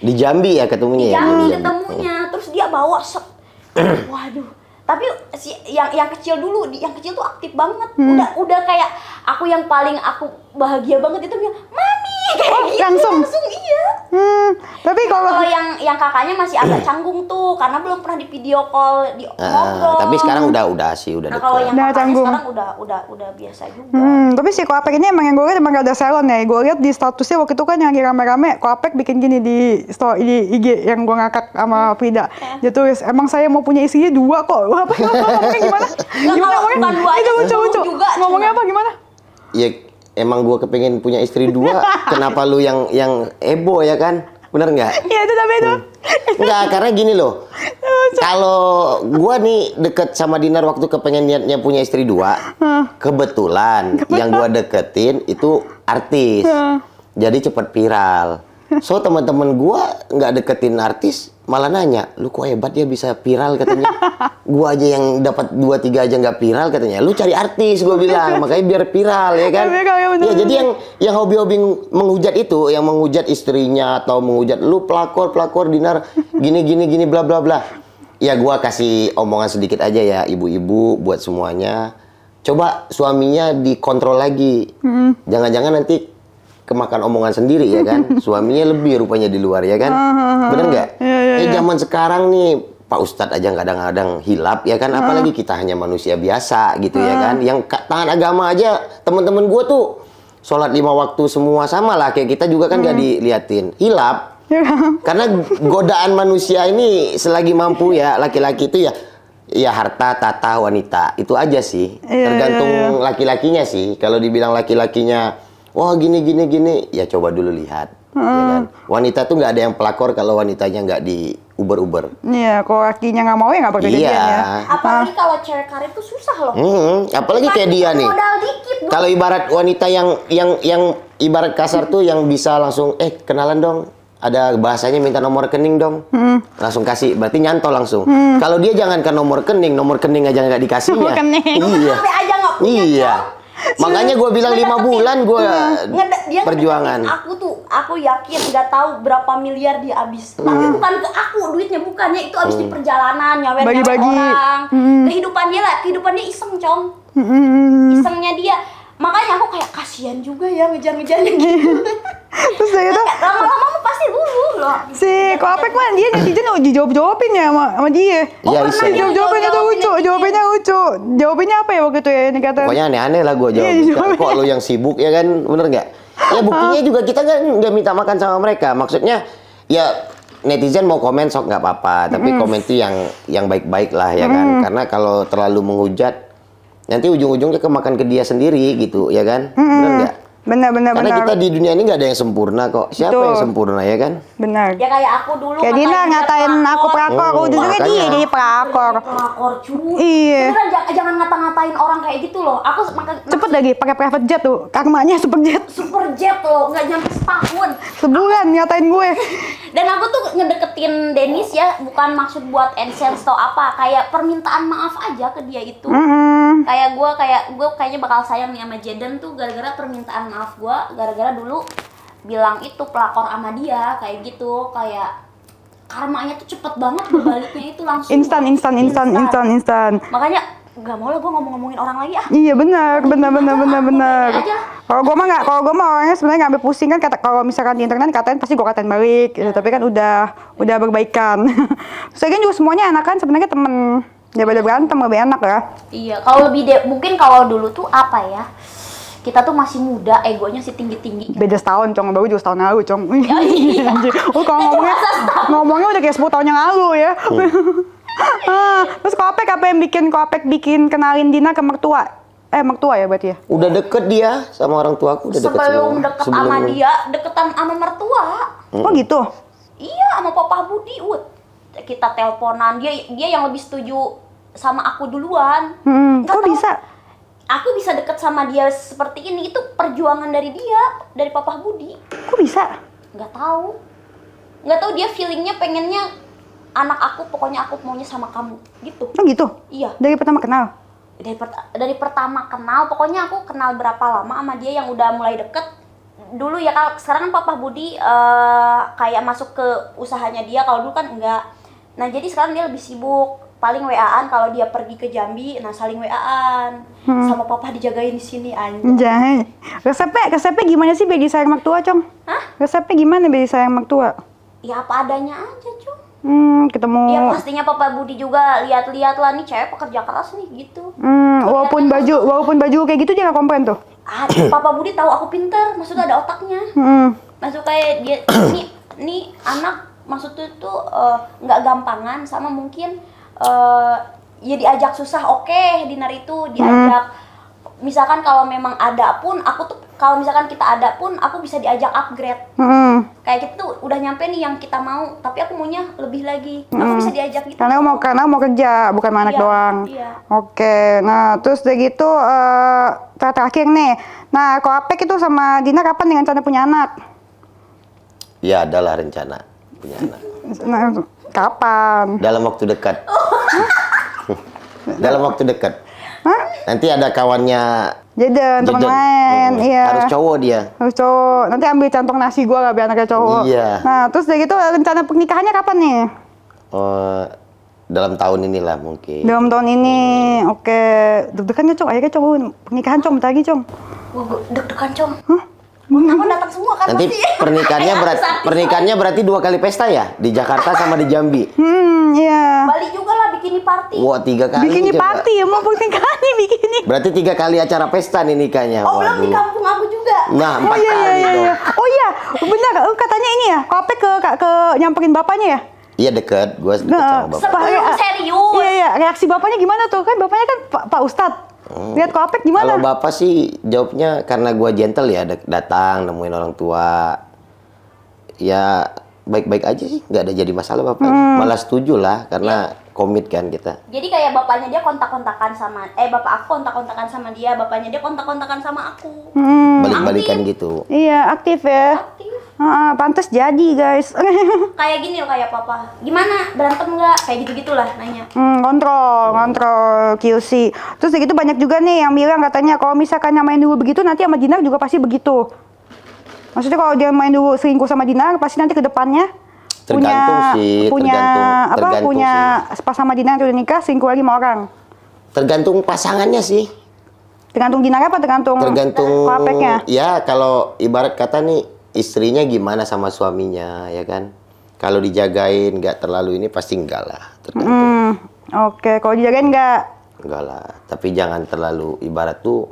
di Jambi ya ketemunya ya? di Jambi ya? ketemunya terus dia bawa set *clears throat* waduh tapi si yang yang kecil dulu yang kecil tuh aktif banget hmm. udah udah kayak aku yang paling aku bahagia banget itu bilang mami kayak gitu langsung langsung iya hmm, tapi kalau kalau yang yang kakaknya masih agak hmm. canggung tuh karena belum pernah di video call di ah, ngobrol uh, tapi sekarang udah udah sih udah nah, kalau yang udah canggung sekarang udah udah udah biasa juga hmm, tapi si Koapek ini emang yang gue lihat emang gak ada salon ya gue lihat di statusnya waktu itu kan yang lagi rame-rame Koapek bikin gini di story di IG yang gue ngakak sama hmm. Frida hmm. dia tulis emang saya mau punya isinya dua kok apa, apa, apa, apa gimana gimana, gimana, gimana, gimana, gimana, gimana, gimana, gimana, gimana, gimana, gimana, gimana, gimana, gimana, emang gue kepengen punya istri dua *laughs* kenapa lu yang yang ebo ya kan bener nggak iya itu tapi itu hmm. nggak karena gini loh *laughs* kalau gue nih deket sama Dinar waktu kepengen niatnya punya istri dua kebetulan yang gue deketin itu artis jadi cepet viral So teman-teman gua nggak deketin artis, malah nanya, lu kok hebat ya bisa viral katanya. gua aja yang dapat dua tiga aja nggak viral katanya. Lu cari artis, gua bilang, makanya biar viral ya kan. ya jadi yang yang hobi-hobi menghujat itu, yang menghujat istrinya atau menghujat lu pelakor pelakor dinar gini gini gini bla bla bla. Ya gua kasih omongan sedikit aja ya ibu-ibu buat semuanya. Coba suaminya dikontrol lagi. Mm-hmm. Jangan-jangan nanti kemakan omongan sendiri ya kan *laughs* suaminya lebih rupanya di luar ya kan ah, ah, ah. bener nggak ya, ya, eh iya. zaman sekarang nih Pak Ustadz aja kadang-kadang hilap ya kan apalagi kita hanya manusia biasa gitu ya kan yang tahan agama aja teman-teman gue tuh sholat lima waktu semua sama lah kayak kita juga kan hmm. gak diliatin hilap ya. karena godaan manusia ini selagi mampu ya laki-laki itu ya ya harta tata wanita itu aja sih iya, tergantung iya, laki-lakinya sih kalau dibilang laki-lakinya wah gini gini gini ya coba dulu lihat ya hmm. ya kan? wanita tuh nggak ada yang pelakor kalau wanitanya nggak di uber uber iya kalau kakinya nggak mau ya nggak pakai iya. ya apalagi kalau cewek karir tuh susah loh hmm, apalagi kayak dia nih kalau ibarat wanita yang yang yang ibarat kasar hmm. tuh yang bisa langsung eh kenalan dong ada bahasanya minta nomor rekening dong hmm. langsung kasih berarti nyantol langsung hmm. kalau dia jangan ke nomor rekening nomor ya. rekening iya. aja nggak dikasihnya nomor iya aja iya *laughs* Makanya gue bilang nah, lima bulan gue iya, dia perjuangan. Aku tuh, aku yakin nggak tahu berapa miliar dia habis. Hmm. Tapi bukan ke aku duitnya, bukannya itu habis hmm. di perjalanan, nyawer Bagi -bagi. orang. Hmm. Kehidupan dia lah, kehidupannya iseng com. Hmm. Isengnya dia. Makanya aku kayak kasihan juga ya ngejar-ngejarnya gitu. *laughs* terus dia gitu lama-lama pasti lulu loh si Kopek mah dia netizen uji jawab jawabin ya sama, sama dia oh, iya, pernah jawab jawabin itu lucu jawabannya lucu jawabannya apa ya waktu itu ya ini kata pokoknya aneh-aneh lah gua iya, jawab iya, kok lu yang sibuk ya kan bener nggak ya ah. buktinya juga kita kan nggak minta makan sama mereka maksudnya ya netizen mau komen sok nggak apa-apa tapi mm. komen tuh yang yang baik-baik lah ya kan karena kalau terlalu menghujat nanti ujung-ujungnya kemakan ke dia sendiri gitu ya kan mm. benar nggak Benar, benar, Karena benar. kita di dunia ini nggak ada yang sempurna kok. Siapa Betul. yang sempurna ya kan? Benar. Ya kayak aku dulu. Ya, kayak Dina ngatain aku pelakor. Hmm, dulu juga dia jadi pelakor. Pelakor cuy. Iya. Beneran jangan ngata-ngatain orang kayak gitu loh. Aku maka, cepet lagi pakai private jet tuh. Karmanya super jet. Super jet loh, nggak nyampe setahun. Sebulan nyatain gue. *laughs* Dan aku tuh ngedeketin Dennis ya bukan maksud buat ensense atau apa. Kayak permintaan maaf aja ke dia itu. Mm -hmm. Kayak gue kayak gue kayaknya bakal sayang nih sama Jaden tuh gara-gara permintaan maaf gue gara-gara dulu bilang itu pelakor sama dia kayak gitu kayak karmanya tuh cepet banget berbaliknya itu langsung instan instan instan instan instan makanya nggak mau lah gue ngomong-ngomongin orang lagi ah iya benar benar benar benar benar kalau gue mah nggak kalau gue mah orangnya sebenarnya nggak pusing kan kata kalau misalkan di internet katain pasti gue katain balik gitu. tapi kan udah udah berbaikan *laughs* saya kan juga semuanya enak kan sebenarnya temen daripada berantem lebih enak ya iya kalau lebih mungkin kalau dulu tuh apa ya kita tuh masih muda, egonya sih tinggi-tinggi. Beda setahun, Cong. Baru juga setahun lalu, Cong. *laughs* iya. Oh, kalau ngomongnya, ngomongnya udah kayak 10 tahun yang lalu ya. Oh. *laughs* ah, terus Kopek apa yang bikin Kopek bikin kenalin Dina ke mertua? Eh mertua ya berarti ya? Udah deket dia sama orang tua aku. udah deket Sebelum deket sama dia, deketan sama mertua. Hmm. Oh gitu? Iya sama Papa Budi, Ut. Kita teleponan, dia dia yang lebih setuju sama aku duluan. Hmm. Kok bisa? aku bisa deket sama dia seperti ini itu perjuangan dari dia dari papa Budi kok bisa nggak tahu nggak tahu dia feelingnya pengennya anak aku pokoknya aku maunya sama kamu gitu oh gitu iya dari pertama kenal dari, per dari pertama kenal pokoknya aku kenal berapa lama sama dia yang udah mulai deket dulu ya kalau sekarang kan papa Budi uh, kayak masuk ke usahanya dia kalau dulu kan enggak nah jadi sekarang dia lebih sibuk paling waan kalau dia pergi ke Jambi nah saling waan hmm. sama papa dijagain di sini anjay resepnya resepnya gimana sih baby sayang mertua cong Hah? resepnya gimana baby sayang mertua ya apa adanya aja cong Hmm, ketemu. Iya pastinya Papa Budi juga lihat-lihat lah nih cewek pekerja keras nih gitu. Hmm, walaupun baju walaupun baju kayak gitu dia nggak komplain tuh. Ah, *clears throat* Papa Budi tahu aku pinter, maksudnya ada otaknya. Hmm. Maksud kayak dia ini, *clears throat* nih anak maksudnya tuh tuh eh, nggak uh, gampangan sama mungkin uh, ya diajak susah oke okay, dinner itu diajak hmm. misalkan kalau memang ada pun aku tuh kalau misalkan kita ada pun aku bisa diajak upgrade hmm. kayak gitu udah nyampe nih yang kita mau tapi aku maunya lebih lagi hmm. aku bisa diajak gitu karena mau karena mau kerja bukan anak iya, doang iya. oke nah terus udah gitu uh, terakhir nih nah kok Apek itu sama Dina kapan dengan rencana punya anak ya adalah rencana punya anak *laughs* nah, Kapan? Dalam waktu dekat. *laughs* Dalam waktu dekat. Hah? Nanti ada kawannya Jaden, teman main, hmm, hmm. iya. Harus cowok dia. Harus cowok. Nanti ambil cantong nasi gua lah biar anaknya cowok. Iya. Nah, terus dari itu rencana pernikahannya kapan nih? Uh, dalam tahun inilah mungkin. Dalam tahun ini, hmm. oke. Deg-degan ya, Cong? Akhirnya, Cong, pernikahan, Cong, bentar lagi, Cong. Oh, deg-degan, Cong. Hah? Aku datang semua kan Nanti pasti. pernikahannya *laughs* berarti pernikahannya berarti dua kali pesta ya di Jakarta sama di Jambi. Hmm, iya. Bali juga lah bikini party. Wah, tiga kali. Bikini coba. party ya mau pernikahan bikini. Berarti tiga kali acara pesta nih nikahnya. Oh, Waduh. belum di kampung aku juga. Nah, oh, empat oh, iya, kali iya, iya. iya. Oh iya, benar oh, katanya ini ya, kopi ke ke, ke nyamperin bapaknya ya? Iya deket, gue deket nah, sama bapak. Sebelum ya, serius. Iya, iya, reaksi bapaknya gimana tuh? Kan bapaknya kan Pak, Pak Ustadz. Hmm. Lihat kopek gimana? Kalau bapak sih jawabnya karena gua gentle ya datang nemuin orang tua. Ya baik-baik aja sih, nggak ada jadi masalah bapak. Hmm. Malah setuju lah karena iya. komit kan kita. Jadi kayak bapaknya dia kontak-kontakan sama eh bapak aku kontak-kontakan sama dia, bapaknya dia kontak-kontakan sama aku. Hmm. Balik-balikan gitu. Iya, aktif ya. Aktif ah pantas jadi guys. *laughs* kayak gini loh kayak papa. Gimana berantem nggak? Kayak gitu gitulah nanya. Hmm, kontrol, kontrol QC. Terus gitu banyak juga nih yang bilang katanya kalau misalkan yang main dulu begitu nanti sama Dinar juga pasti begitu. Maksudnya kalau dia main dulu selingkuh sama Dinar pasti nanti ke depannya punya sih, punya tergantung, apa tergantung punya sih. pas sama Dinar udah nikah selingkuh lagi sama orang. Tergantung pasangannya sih. Tergantung Dinar apa tergantung? Tergantung. Papeknya. Ya kalau ibarat kata nih istrinya gimana sama suaminya ya kan kalau dijagain nggak terlalu ini pasti enggak lah hmm, oke okay. kalau dijagain nggak enggak lah tapi jangan terlalu ibarat tuh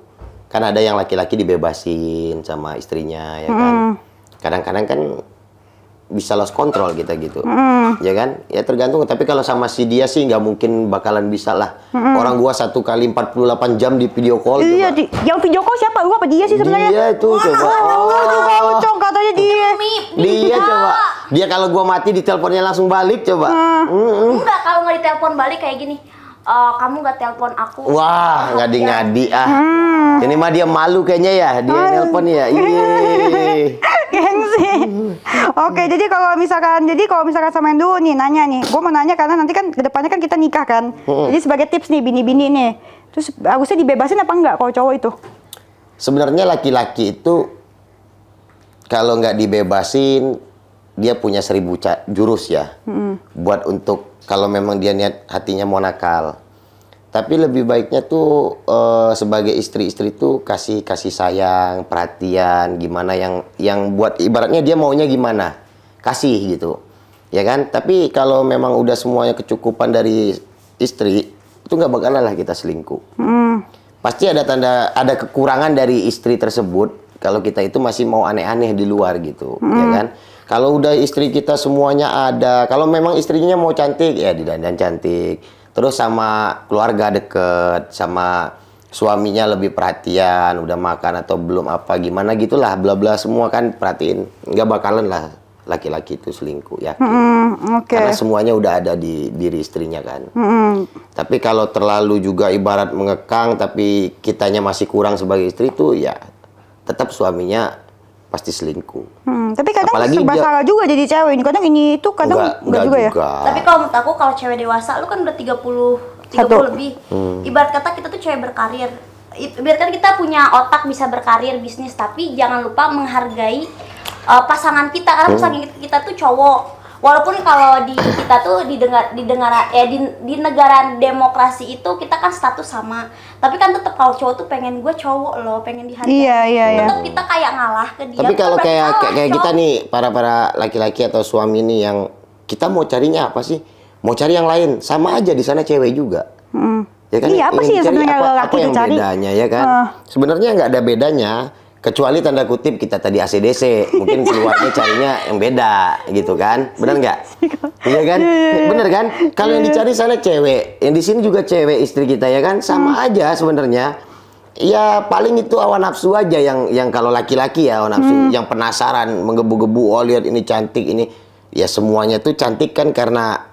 kan ada yang laki-laki dibebasin sama istrinya ya kan hmm. kadang-kadang kan bisa loss kontrol kita gitu, mm. ya kan? Ya tergantung. Tapi kalau sama si dia sih nggak mungkin bakalan bisa lah. Mm. Orang gua satu kali 48 jam di video call. Iya, di, yang video call siapa? Gua apa dia sih sebenarnya? Dia itu Wah, coba. Oh, oh. Ucong, katanya dia. dia coba. Dia kalau gua mati di teleponnya langsung balik coba. Mm. Mm -mm. Enggak kalau nggak ditelepon balik kayak gini uh, kamu nggak telepon aku. Wah, ngadi-ngadi ah. Iya. Hmm. Ini mah dia malu kayaknya ya, dia telepon nelpon ya. *laughs* Gengsi. Oke, jadi kalau misalkan jadi kalau misalkan yang dulu nih nanya nih. Gue mau nanya karena nanti kan kedepannya kan kita nikah kan. Hmm. Jadi sebagai tips nih bini-bini nih. Terus harusnya dibebasin apa enggak kalau cowok itu? Sebenarnya laki-laki itu kalau nggak dibebasin dia punya seribu jurus ya hmm. buat untuk kalau memang dia niat hatinya mau nakal tapi lebih baiknya tuh uh, sebagai istri-istri tuh kasih kasih sayang perhatian gimana yang yang buat ibaratnya dia maunya gimana kasih gitu ya kan tapi kalau memang udah semuanya kecukupan dari istri itu nggak bakalan lah kita selingkuh hmm. pasti ada tanda ada kekurangan dari istri tersebut kalau kita itu masih mau aneh-aneh di luar gitu hmm. ya mm. kan kalau udah istri kita semuanya ada. Kalau memang istrinya mau cantik ya didandan cantik. Terus sama keluarga deket, sama suaminya lebih perhatian, udah makan atau belum apa gimana gitulah, bla bla semua kan perhatiin. Nggak bakalan lah laki-laki itu selingkuh ya. Mm, okay. Karena semuanya udah ada di diri istrinya kan. Mm. Tapi kalau terlalu juga ibarat mengekang tapi kitanya masih kurang sebagai istri itu ya tetap suaminya pasti selingkuh. Hmm, tapi kadang Apalagi serba dia, salah juga jadi cewek. ini Kadang ini itu kadang enggak, enggak, enggak juga, ya? juga ya. Tapi kalau menurut aku kalau cewek dewasa lu kan udah 30 30 Satu. lebih. Hmm. Ibarat kata kita tuh cewek berkarir. Biarkan kita punya otak bisa berkarir bisnis tapi jangan lupa menghargai uh, pasangan kita karena hmm. pasangan kita tuh cowok walaupun kalau di kita tuh didengar didengar ya di, di negara demokrasi itu kita kan status sama tapi kan tetap kalau cowok tuh pengen gue cowok loh pengen dihargai iya iya iya tetap kita kayak ngalah ke dia tapi kalau kayak kayak, kayak kita nih para para laki-laki atau suami nih yang kita mau carinya apa sih mau cari yang lain sama aja di sana cewek juga hmm. ya kan iya apa sih sebenarnya apa, apa yang cari? bedanya ya kan uh. sebenarnya nggak ada bedanya kecuali tanda kutip kita tadi ACDC mungkin keluarnya carinya yang beda gitu kan benar nggak iya kan iya, iya, iya. benar kan kalau yang dicari sana cewek yang di sini juga cewek istri kita ya kan sama hmm. aja sebenarnya ya paling itu awan nafsu aja yang yang kalau laki-laki ya awan nafsu hmm. yang penasaran menggebu-gebu oh lihat ini cantik ini ya semuanya tuh cantik kan karena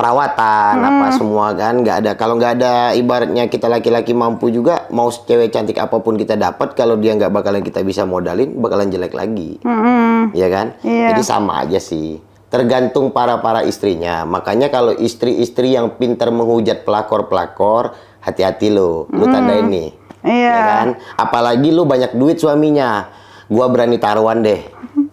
perawatan hmm. apa semua kan nggak ada kalau nggak ada ibaratnya kita laki-laki mampu juga mau cewek cantik apapun kita dapat kalau dia nggak bakalan kita bisa modalin bakalan jelek lagi hmm. ya kan yeah. jadi sama aja sih tergantung para para istrinya makanya kalau istri-istri yang pintar menghujat pelakor-pelakor hati-hati lo lu hmm. tanda ini yeah. ya iya kan apalagi lu banyak duit suaminya gua berani taruhan deh *laughs*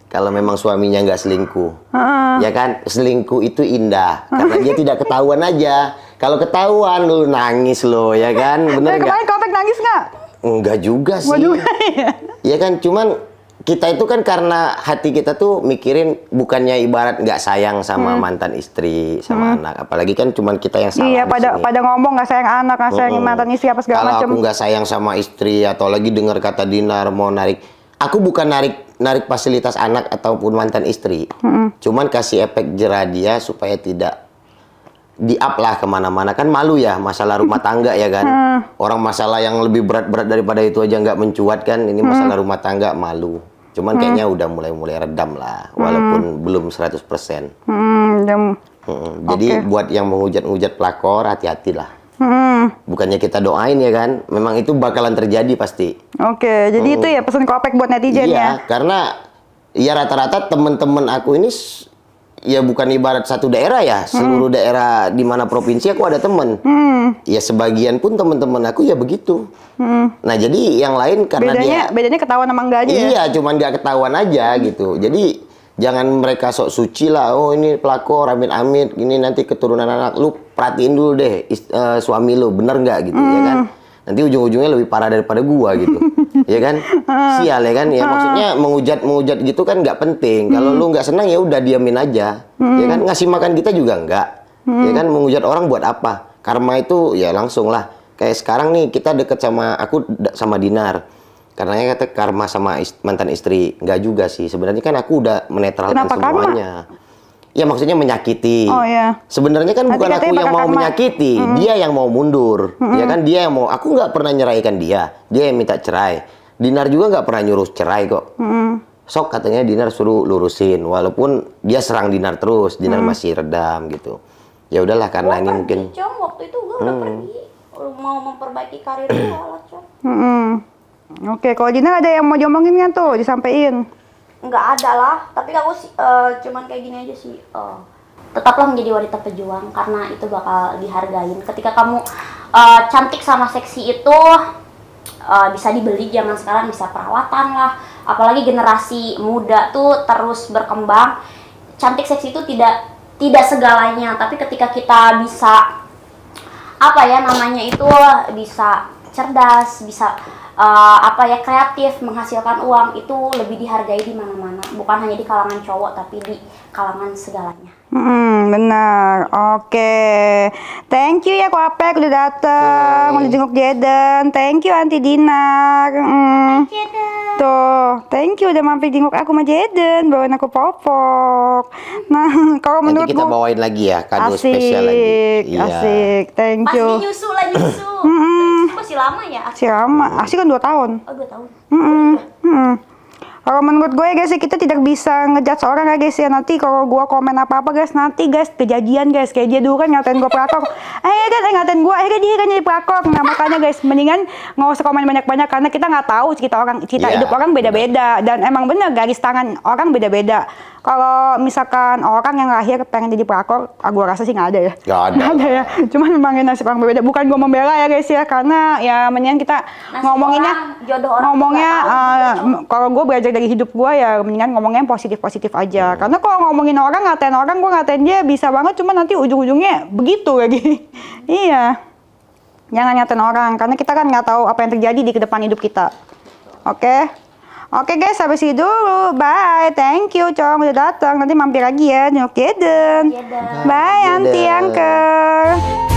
kalau memang suaminya nggak selingkuh, uh ya kan selingkuh itu indah karena dia tidak ketahuan aja. Kalau ketahuan lu nangis lo, ya kan, eh, bener eh, nggak? Kemarin kopek nangis nggak? Nggak juga sih. Waduh, *laughs* ya. ya kan, cuman kita itu kan karena hati kita tuh mikirin bukannya ibarat nggak sayang sama hmm. mantan istri sama hmm. anak apalagi kan cuman kita yang salah iya pada sini. pada ngomong nggak sayang anak nggak sayang hmm. mantan istri apa segala macam kalau aku nggak sayang sama istri atau lagi dengar kata Dinar mau narik aku bukan narik narik fasilitas anak ataupun mantan istri, mm-hmm. cuman kasih efek jerah dia supaya tidak di up lah kemana-mana kan malu ya masalah rumah tangga ya kan mm. orang masalah yang lebih berat-berat daripada itu aja nggak mencuat kan ini masalah rumah tangga malu cuman mm. kayaknya udah mulai-mulai redam lah walaupun belum 100% persen. Hmm, hmm, jadi okay. buat yang menghujat-hujat pelakor hati-hatilah Hmm. Bukannya kita doain ya kan, memang itu bakalan terjadi pasti. Oke, okay, jadi hmm. itu ya hmm. pesan kopek buat netizen iya, ya. karena ya rata-rata teman-teman aku ini ya bukan ibarat satu daerah ya, hmm. seluruh hmm. daerah di mana provinsi aku ada teman. Hmm. Ya sebagian pun teman-teman aku ya begitu. Hmm. Nah jadi yang lain karena bedanya, dia bedanya ketahuan emang enggak aja. Ya? Iya, ya? cuman dia ketahuan aja gitu. Jadi jangan mereka sok suci lah oh ini pelakor amit-amit ini nanti keturunan anak lu perhatiin dulu deh is, uh, suami lu bener nggak gitu mm. ya kan mm. nanti ujung-ujungnya lebih parah daripada gua gitu *laughs* ya kan ah. sial ya kan ya ah. maksudnya mengujat mengujat gitu kan nggak penting kalau mm. lu nggak senang ya udah diamin aja mm. ya kan mm. ngasih makan kita juga nggak mm. ya kan mm. mengujat orang buat apa karma itu ya langsung lah kayak sekarang nih kita deket sama aku sama Dinar karena kata karma sama ist mantan istri nggak juga sih. Sebenarnya kan aku udah menetralkan Kenapa semuanya. Karma? Ya maksudnya menyakiti. Oh iya. Sebenarnya kan Nanti bukan aku yang mau menyakiti, mm. dia yang mau mundur. Mm -hmm. Ya kan dia yang mau. Aku nggak pernah nyeraikan dia. Dia yang minta cerai. Dinar juga nggak pernah nyuruh cerai kok. -hmm. Sok katanya Dinar suruh lurusin, walaupun dia serang Dinar terus, Dinar mm. masih redam gitu. Ya udahlah karena gua ini mungkin. cong, waktu itu gua udah mm. pergi mau memperbaiki karir gua mm -hmm. Oke, kalau Jinar ada yang mau diomongin kan tuh, disampaikan? Enggak ada lah, tapi aku uh, cuman kayak gini aja sih. Uh, tetaplah menjadi wanita pejuang karena itu bakal dihargain. Ketika kamu uh, cantik sama seksi itu uh, bisa dibeli jangan sekarang bisa perawatan lah. Apalagi generasi muda tuh terus berkembang. Cantik seksi itu tidak tidak segalanya, tapi ketika kita bisa apa ya namanya itu bisa cerdas, bisa uh, apa ya kreatif, menghasilkan uang itu lebih dihargai di mana-mana, bukan hanya di kalangan cowok tapi di kalangan segalanya. Hmm, benar. Oke. Okay. Thank you ya kuapek udah dateng, udah jenguk Jaden. Thank you Anti Dinar. Hmm. Tuh, thank you udah mampir jenguk aku sama Jaden, bawain aku popok. Nah, *laughs* kalau menurut kita bawain lagi ya, kado asik, spesial lagi. Iya. Asik, thank you. Pasti nyusu lah nyusu lama ya? Asi lama. asih kan dua tahun. Oh, 2 tahun. Mm -mm. Oh, kalau menurut gue ya guys ya, kita tidak bisa ngejat seorang ya guys ya. Nanti kalau gue komen apa-apa guys, nanti guys kejadian guys. Kayak dia dulu kan ngatain gue pelakor. Akhirnya *laughs* eh, kan eh, ngatain gue, akhirnya dia kan jadi pelakor. Nah makanya guys, mendingan nggak usah komen banyak-banyak karena kita nggak tahu cerita orang, cerita yeah, hidup orang beda-beda. Dan emang bener garis tangan orang beda-beda. Kalau misalkan orang yang lahir pengen jadi pelakor, ah, gue rasa sih nggak ada ya. Nggak ada. Gak ada ya. Cuman memang nasib orang berbeda. Bukan gue membela ya guys ya, karena ya mendingan kita nasib ngomonginnya, orang, jodoh orang ngomongnya, uh, kalau gue belajar dari hidup gue ya mendingan ngomongnya yang positif-positif aja. Hmm. Karena kalau ngomongin orang, ngatain orang, gue ngatain dia bisa banget, cuma nanti ujung-ujungnya begitu lagi. *laughs* iya. Jangan ngatain orang, karena kita kan nggak tahu apa yang terjadi di kedepan hidup kita. Oke? Okay? Oke okay guys, sampai sini dulu. Bye. Thank you, Cong, udah datang. Nanti mampir lagi ya. oke Kiden. Iya, Bye, Bye angker. Anker.